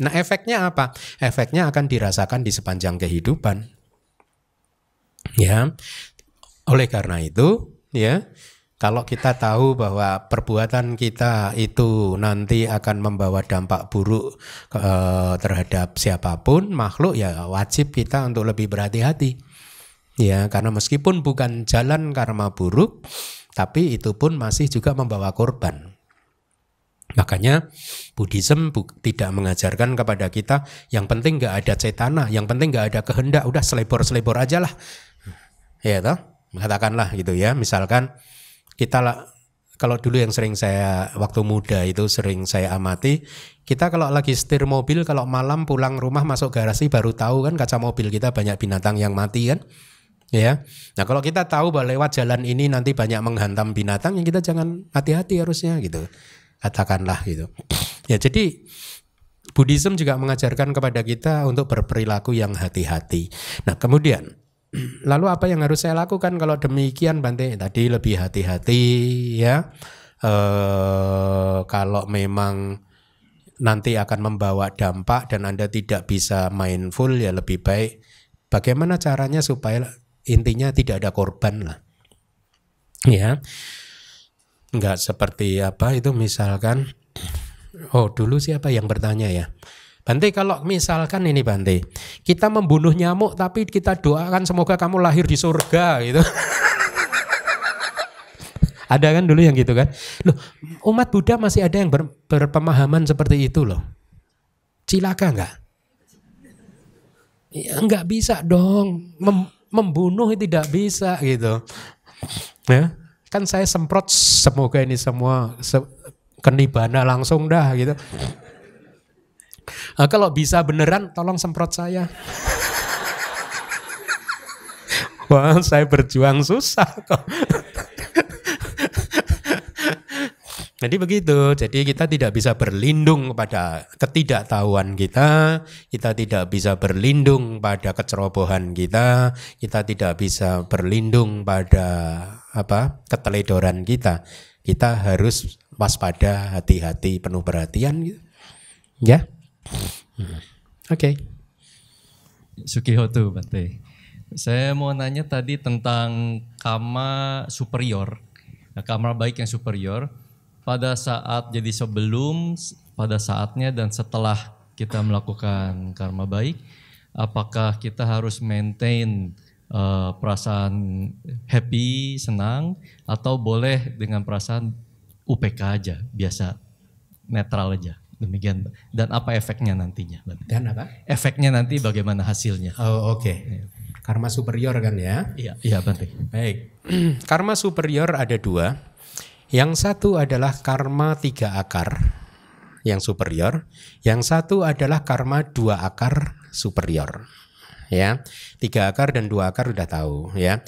Nah, efeknya apa? Efeknya akan dirasakan di sepanjang kehidupan. Ya. Oleh karena itu, ya, kalau kita tahu bahwa perbuatan kita itu nanti akan membawa dampak buruk e, terhadap siapapun makhluk ya wajib kita untuk lebih berhati-hati ya karena meskipun bukan jalan karma buruk tapi itu pun masih juga membawa korban Makanya Buddhism bu, tidak mengajarkan kepada kita yang penting nggak ada cetana, yang penting nggak ada kehendak, udah selebor-selebor aja lah. Ya toh? Katakanlah gitu ya, misalkan kita lah, kalau dulu yang sering saya waktu muda itu sering saya amati, kita kalau lagi setir mobil kalau malam pulang rumah masuk garasi baru tahu kan kaca mobil kita banyak binatang yang mati kan. Ya. Nah, kalau kita tahu bahwa lewat jalan ini nanti banyak menghantam binatang yang kita jangan hati-hati harusnya gitu katakanlah gitu. Ya jadi Buddhism juga mengajarkan kepada kita untuk berperilaku yang hati-hati. Nah kemudian [CLEARS THROAT] lalu apa yang harus saya lakukan kalau demikian Bante ya tadi lebih hati-hati ya. E, kalau memang nanti akan membawa dampak dan Anda tidak bisa mindful ya lebih baik bagaimana caranya supaya intinya tidak ada korban lah. Ya nggak seperti apa itu misalkan oh dulu siapa yang bertanya ya Bante kalau misalkan ini Bante kita membunuh nyamuk tapi kita doakan semoga kamu lahir di surga gitu [LAUGHS] ada kan dulu yang gitu kan loh umat Buddha masih ada yang ber, berpemahaman seperti itu loh cilaka nggak ya nggak bisa dong Mem, membunuh tidak bisa gitu ya kan saya semprot semoga ini semua se kenibana langsung dah gitu. Nah, kalau bisa beneran tolong semprot saya. [LAUGHS] Wah, saya berjuang susah kok. [LAUGHS] Jadi begitu, jadi kita tidak bisa berlindung pada ketidaktahuan kita, kita tidak bisa berlindung pada kecerobohan kita, kita tidak bisa berlindung pada apa keteledoran kita. Kita harus waspada, hati-hati, penuh perhatian gitu. Ya. Oke. Okay. Sukihoto Bante. Saya mau nanya tadi tentang kama superior. Nah, kama baik yang superior pada saat jadi sebelum, pada saatnya dan setelah kita melakukan karma baik, apakah kita harus maintain uh, perasaan happy, senang, atau boleh dengan perasaan UPK aja, biasa netral aja. Demikian. Dan apa efeknya nantinya? Dan apa? Efeknya nanti bagaimana hasilnya? Oh oke. Okay. Karma superior kan ya? Iya, iya Bante. Baik. [CLEARS THROAT] karma superior ada dua. Yang satu adalah karma tiga akar yang superior. Yang satu adalah karma dua akar superior ya. Tiga akar dan dua akar sudah tahu ya.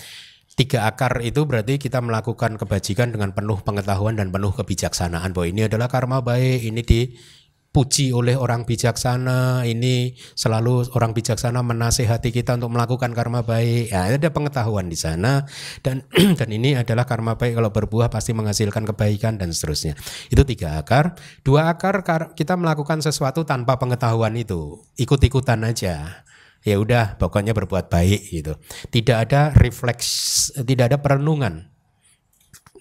Tiga akar itu berarti kita melakukan kebajikan dengan penuh pengetahuan dan penuh kebijaksanaan bahwa ini adalah karma baik, ini dipuji oleh orang bijaksana, ini selalu orang bijaksana menasehati kita untuk melakukan karma baik. Ya, ada pengetahuan di sana dan [CLEARS THROAT] dan ini adalah karma baik kalau berbuah pasti menghasilkan kebaikan dan seterusnya. Itu tiga akar. Dua akar kita melakukan sesuatu tanpa pengetahuan itu, ikut-ikutan aja ya udah pokoknya berbuat baik gitu. Tidak ada refleks, tidak ada perenungan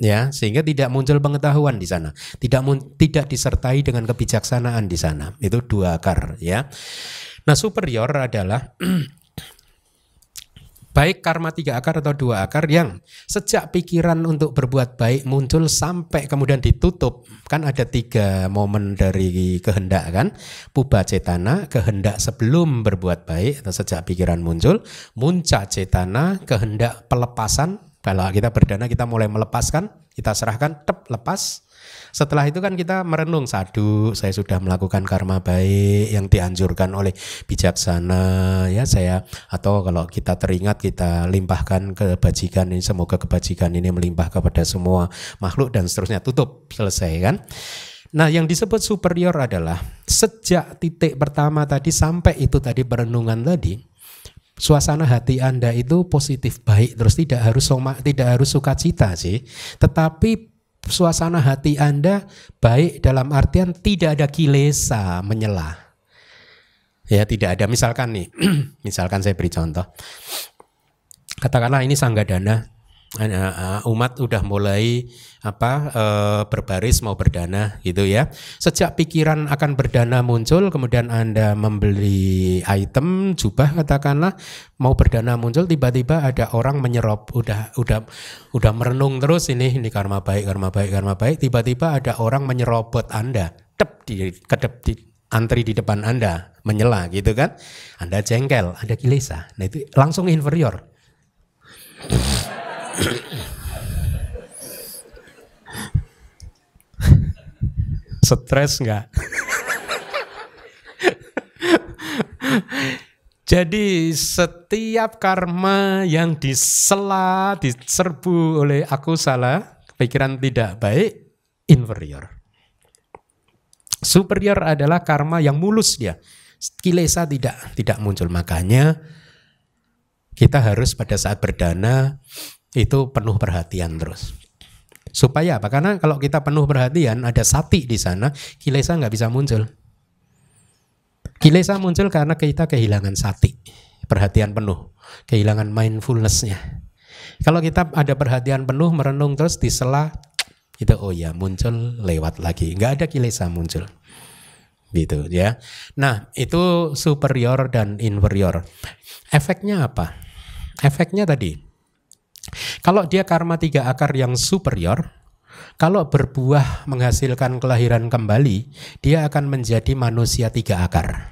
ya sehingga tidak muncul pengetahuan di sana tidak tidak disertai dengan kebijaksanaan di sana itu dua akar ya nah superior adalah [CLEARS THROAT] baik karma tiga akar atau dua akar yang sejak pikiran untuk berbuat baik muncul sampai kemudian ditutup kan ada tiga momen dari kehendak kan puba cetana kehendak sebelum berbuat baik atau sejak pikiran muncul muncak cetana kehendak pelepasan kalau kita berdana kita mulai melepaskan kita serahkan tep lepas setelah itu kan kita merenung sadu, saya sudah melakukan karma baik yang dianjurkan oleh bijaksana ya saya atau kalau kita teringat kita limpahkan kebajikan ini semoga kebajikan ini melimpah kepada semua makhluk dan seterusnya tutup selesai kan. Nah, yang disebut superior adalah sejak titik pertama tadi sampai itu tadi perenungan tadi, suasana hati Anda itu positif baik terus tidak harus soma, tidak harus sukacita sih, tetapi suasana hati Anda baik dalam artian tidak ada kilesa menyela. Ya, tidak ada. Misalkan nih, [CLEARS THROAT] misalkan saya beri contoh. Katakanlah ini sanggadana Eh, eh, umat udah mulai apa eh, berbaris mau berdana gitu ya. Sejak pikiran akan berdana muncul, kemudian Anda membeli item jubah katakanlah mau berdana muncul tiba-tiba ada orang menyerop udah udah udah merenung terus ini ini karma baik karma baik karma baik tiba-tiba ada orang menyerobot Anda. Tep di kedep di antri di depan Anda menyela gitu kan. Anda jengkel, ada kilesa. Nah itu langsung inferior. [COUGHS] Stres nggak? [LAUGHS] Jadi setiap karma yang disela, diserbu oleh aku salah, pikiran tidak baik, inferior. Superior adalah karma yang mulus dia. Ya. Kilesa tidak tidak muncul. Makanya kita harus pada saat berdana itu penuh perhatian terus. Supaya apa? Karena kalau kita penuh perhatian, ada sati di sana, kilesa nggak bisa muncul. Kilesa muncul karena kita kehilangan sati, perhatian penuh, kehilangan mindfulnessnya. Kalau kita ada perhatian penuh, merenung terus di sela itu oh ya muncul lewat lagi, nggak ada kilesa muncul gitu ya. Nah itu superior dan inferior. Efeknya apa? Efeknya tadi kalau dia karma tiga akar yang superior, kalau berbuah menghasilkan kelahiran kembali, dia akan menjadi manusia tiga akar.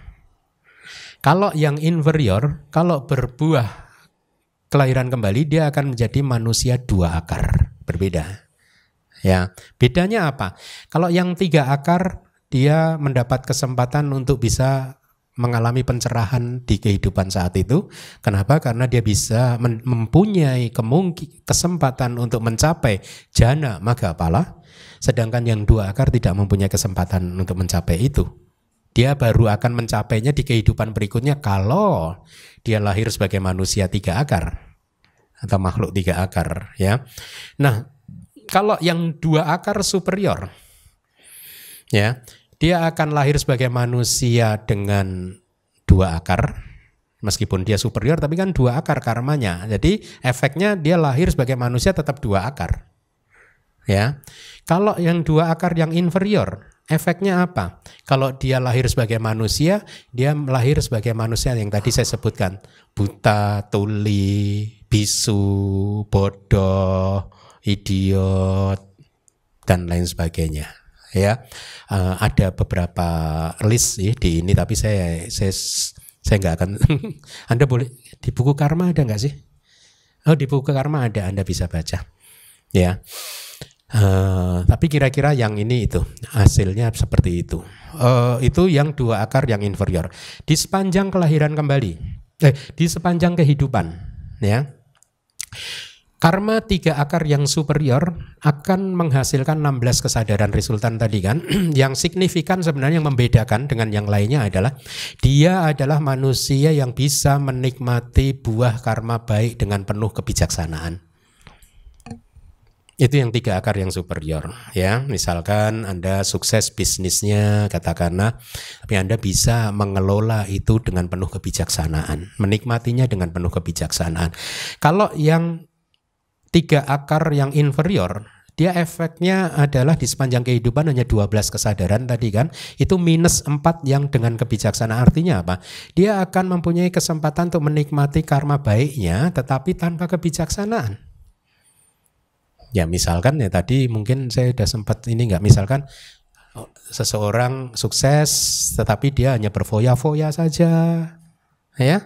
Kalau yang inferior, kalau berbuah kelahiran kembali, dia akan menjadi manusia dua akar. Berbeda. Ya, bedanya apa? Kalau yang tiga akar, dia mendapat kesempatan untuk bisa mengalami pencerahan di kehidupan saat itu. Kenapa? Karena dia bisa mempunyai kesempatan untuk mencapai jana maga pala, sedangkan yang dua akar tidak mempunyai kesempatan untuk mencapai itu. Dia baru akan mencapainya di kehidupan berikutnya kalau dia lahir sebagai manusia tiga akar atau makhluk tiga akar ya. Nah, kalau yang dua akar superior ya dia akan lahir sebagai manusia dengan dua akar, meskipun dia superior tapi kan dua akar karmanya. Jadi efeknya dia lahir sebagai manusia tetap dua akar. Ya. Kalau yang dua akar yang inferior, efeknya apa? Kalau dia lahir sebagai manusia, dia lahir sebagai manusia yang tadi saya sebutkan, buta, tuli, bisu, bodoh, idiot dan lain sebagainya ya uh, ada beberapa list sih di ini tapi saya saya saya nggak akan [LAUGHS] Anda boleh di buku karma ada nggak sih oh di buku karma ada Anda bisa baca ya uh, tapi kira-kira yang ini itu hasilnya seperti itu uh, itu yang dua akar yang inferior di sepanjang kelahiran kembali eh di sepanjang kehidupan ya Karma tiga akar yang superior akan menghasilkan 16 kesadaran resultan tadi kan. [CLEARS THROAT] yang signifikan sebenarnya yang membedakan dengan yang lainnya adalah dia adalah manusia yang bisa menikmati buah karma baik dengan penuh kebijaksanaan. Itu yang tiga akar yang superior ya. Misalkan Anda sukses bisnisnya katakanlah tapi Anda bisa mengelola itu dengan penuh kebijaksanaan, menikmatinya dengan penuh kebijaksanaan. Kalau yang tiga akar yang inferior dia efeknya adalah di sepanjang kehidupan hanya 12 kesadaran tadi kan itu minus 4 yang dengan kebijaksanaan artinya apa dia akan mempunyai kesempatan untuk menikmati karma baiknya tetapi tanpa kebijaksanaan ya misalkan ya tadi mungkin saya sudah sempat ini nggak misalkan oh, seseorang sukses tetapi dia hanya berfoya-foya saja ya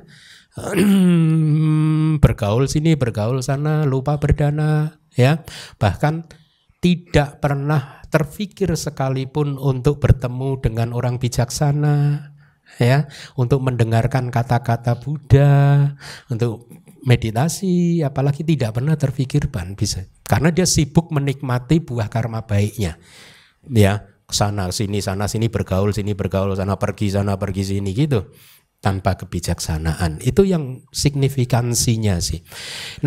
[CLEARS THROAT] bergaul sini, bergaul sana, lupa berdana, ya. Bahkan tidak pernah terfikir sekalipun untuk bertemu dengan orang bijaksana, ya, untuk mendengarkan kata-kata Buddha, untuk meditasi, apalagi tidak pernah terfikir ban bisa. Karena dia sibuk menikmati buah karma baiknya. Ya, sana sini sana sini bergaul sini bergaul sana pergi sana pergi sini gitu tanpa kebijaksanaan. Itu yang signifikansinya sih.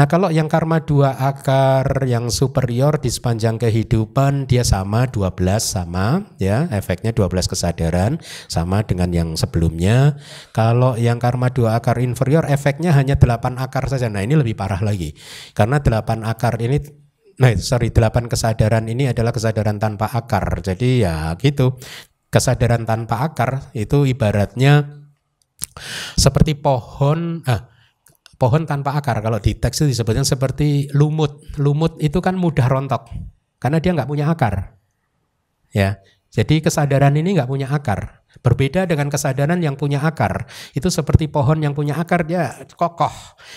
Nah kalau yang karma dua akar yang superior di sepanjang kehidupan dia sama 12 sama ya efeknya 12 kesadaran sama dengan yang sebelumnya. Kalau yang karma dua akar inferior efeknya hanya 8 akar saja. Nah ini lebih parah lagi karena 8 akar ini Nah, sorry, delapan kesadaran ini adalah kesadaran tanpa akar. Jadi ya gitu, kesadaran tanpa akar itu ibaratnya seperti pohon, ah, pohon tanpa akar kalau di teks itu disebutnya seperti lumut. Lumut itu kan mudah rontok karena dia nggak punya akar. Ya, jadi kesadaran ini nggak punya akar. Berbeda dengan kesadaran yang punya akar. Itu seperti pohon yang punya akar dia kokoh.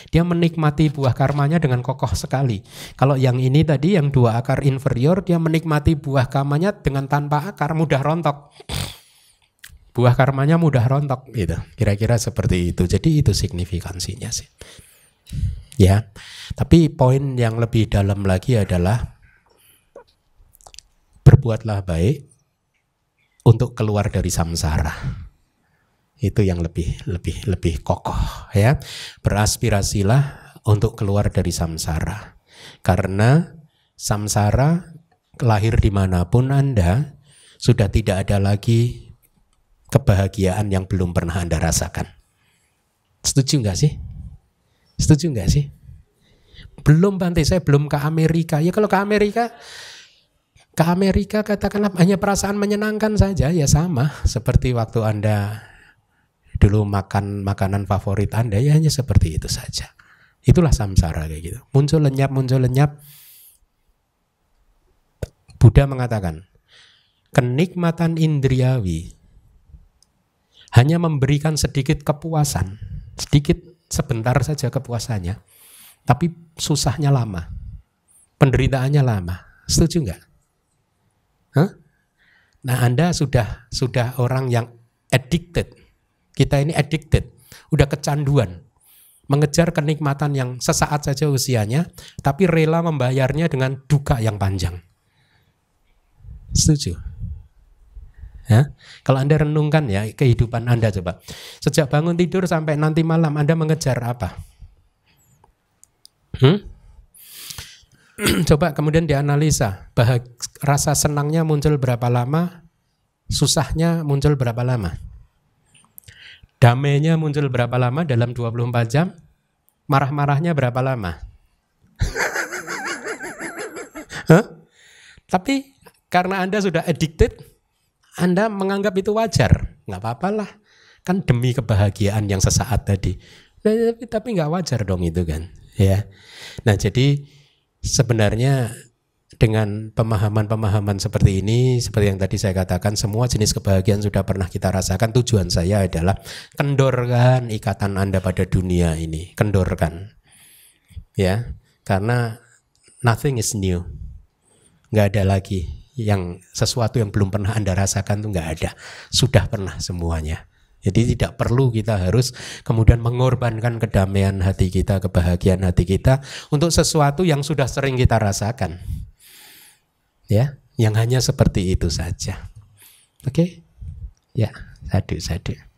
Dia menikmati buah karmanya dengan kokoh sekali. Kalau yang ini tadi yang dua akar inferior dia menikmati buah karmanya dengan tanpa akar mudah rontok buah karmanya mudah rontok gitu. Kira-kira seperti itu. Jadi itu signifikansinya sih. Ya. Tapi poin yang lebih dalam lagi adalah berbuatlah baik untuk keluar dari samsara. Itu yang lebih lebih lebih kokoh ya. Beraspirasilah untuk keluar dari samsara. Karena samsara lahir dimanapun Anda sudah tidak ada lagi kebahagiaan yang belum pernah Anda rasakan. Setuju nggak sih? Setuju nggak sih? Belum Bante, saya belum ke Amerika. Ya kalau ke Amerika, ke Amerika katakanlah hanya perasaan menyenangkan saja ya sama seperti waktu Anda dulu makan makanan favorit Anda ya hanya seperti itu saja. Itulah samsara kayak gitu. Muncul lenyap, muncul lenyap. Buddha mengatakan, kenikmatan indriawi hanya memberikan sedikit kepuasan, sedikit sebentar saja kepuasannya, tapi susahnya lama, penderitaannya lama. Setuju nggak? Huh? Nah, Anda sudah sudah orang yang addicted. Kita ini addicted, udah kecanduan, mengejar kenikmatan yang sesaat saja usianya, tapi rela membayarnya dengan duka yang panjang. Setuju? Ya. Kalau Anda renungkan ya kehidupan Anda coba. Sejak bangun tidur sampai nanti malam Anda mengejar apa? Hmm? [CLEARS THROAT] coba kemudian dianalisa rasa senangnya muncul berapa lama, susahnya muncul berapa lama. Damainya muncul berapa lama dalam 24 jam? Marah-marahnya berapa lama? huh? [LAUGHS] Tapi karena Anda sudah addicted, anda menganggap itu wajar, nggak apa-apalah. Kan demi kebahagiaan yang sesaat tadi. Nah, tapi tapi nggak wajar dong itu kan, ya. Nah jadi sebenarnya dengan pemahaman-pemahaman seperti ini, seperti yang tadi saya katakan, semua jenis kebahagiaan sudah pernah kita rasakan. Tujuan saya adalah kendorkan ikatan Anda pada dunia ini, kendorkan. Ya, karena nothing is new. Nggak ada lagi yang sesuatu yang belum pernah Anda rasakan tuh nggak ada. Sudah pernah semuanya. Jadi tidak perlu kita harus kemudian mengorbankan kedamaian hati kita, kebahagiaan hati kita untuk sesuatu yang sudah sering kita rasakan. Ya, yang hanya seperti itu saja. Oke? Okay? Ya, sadu sadu.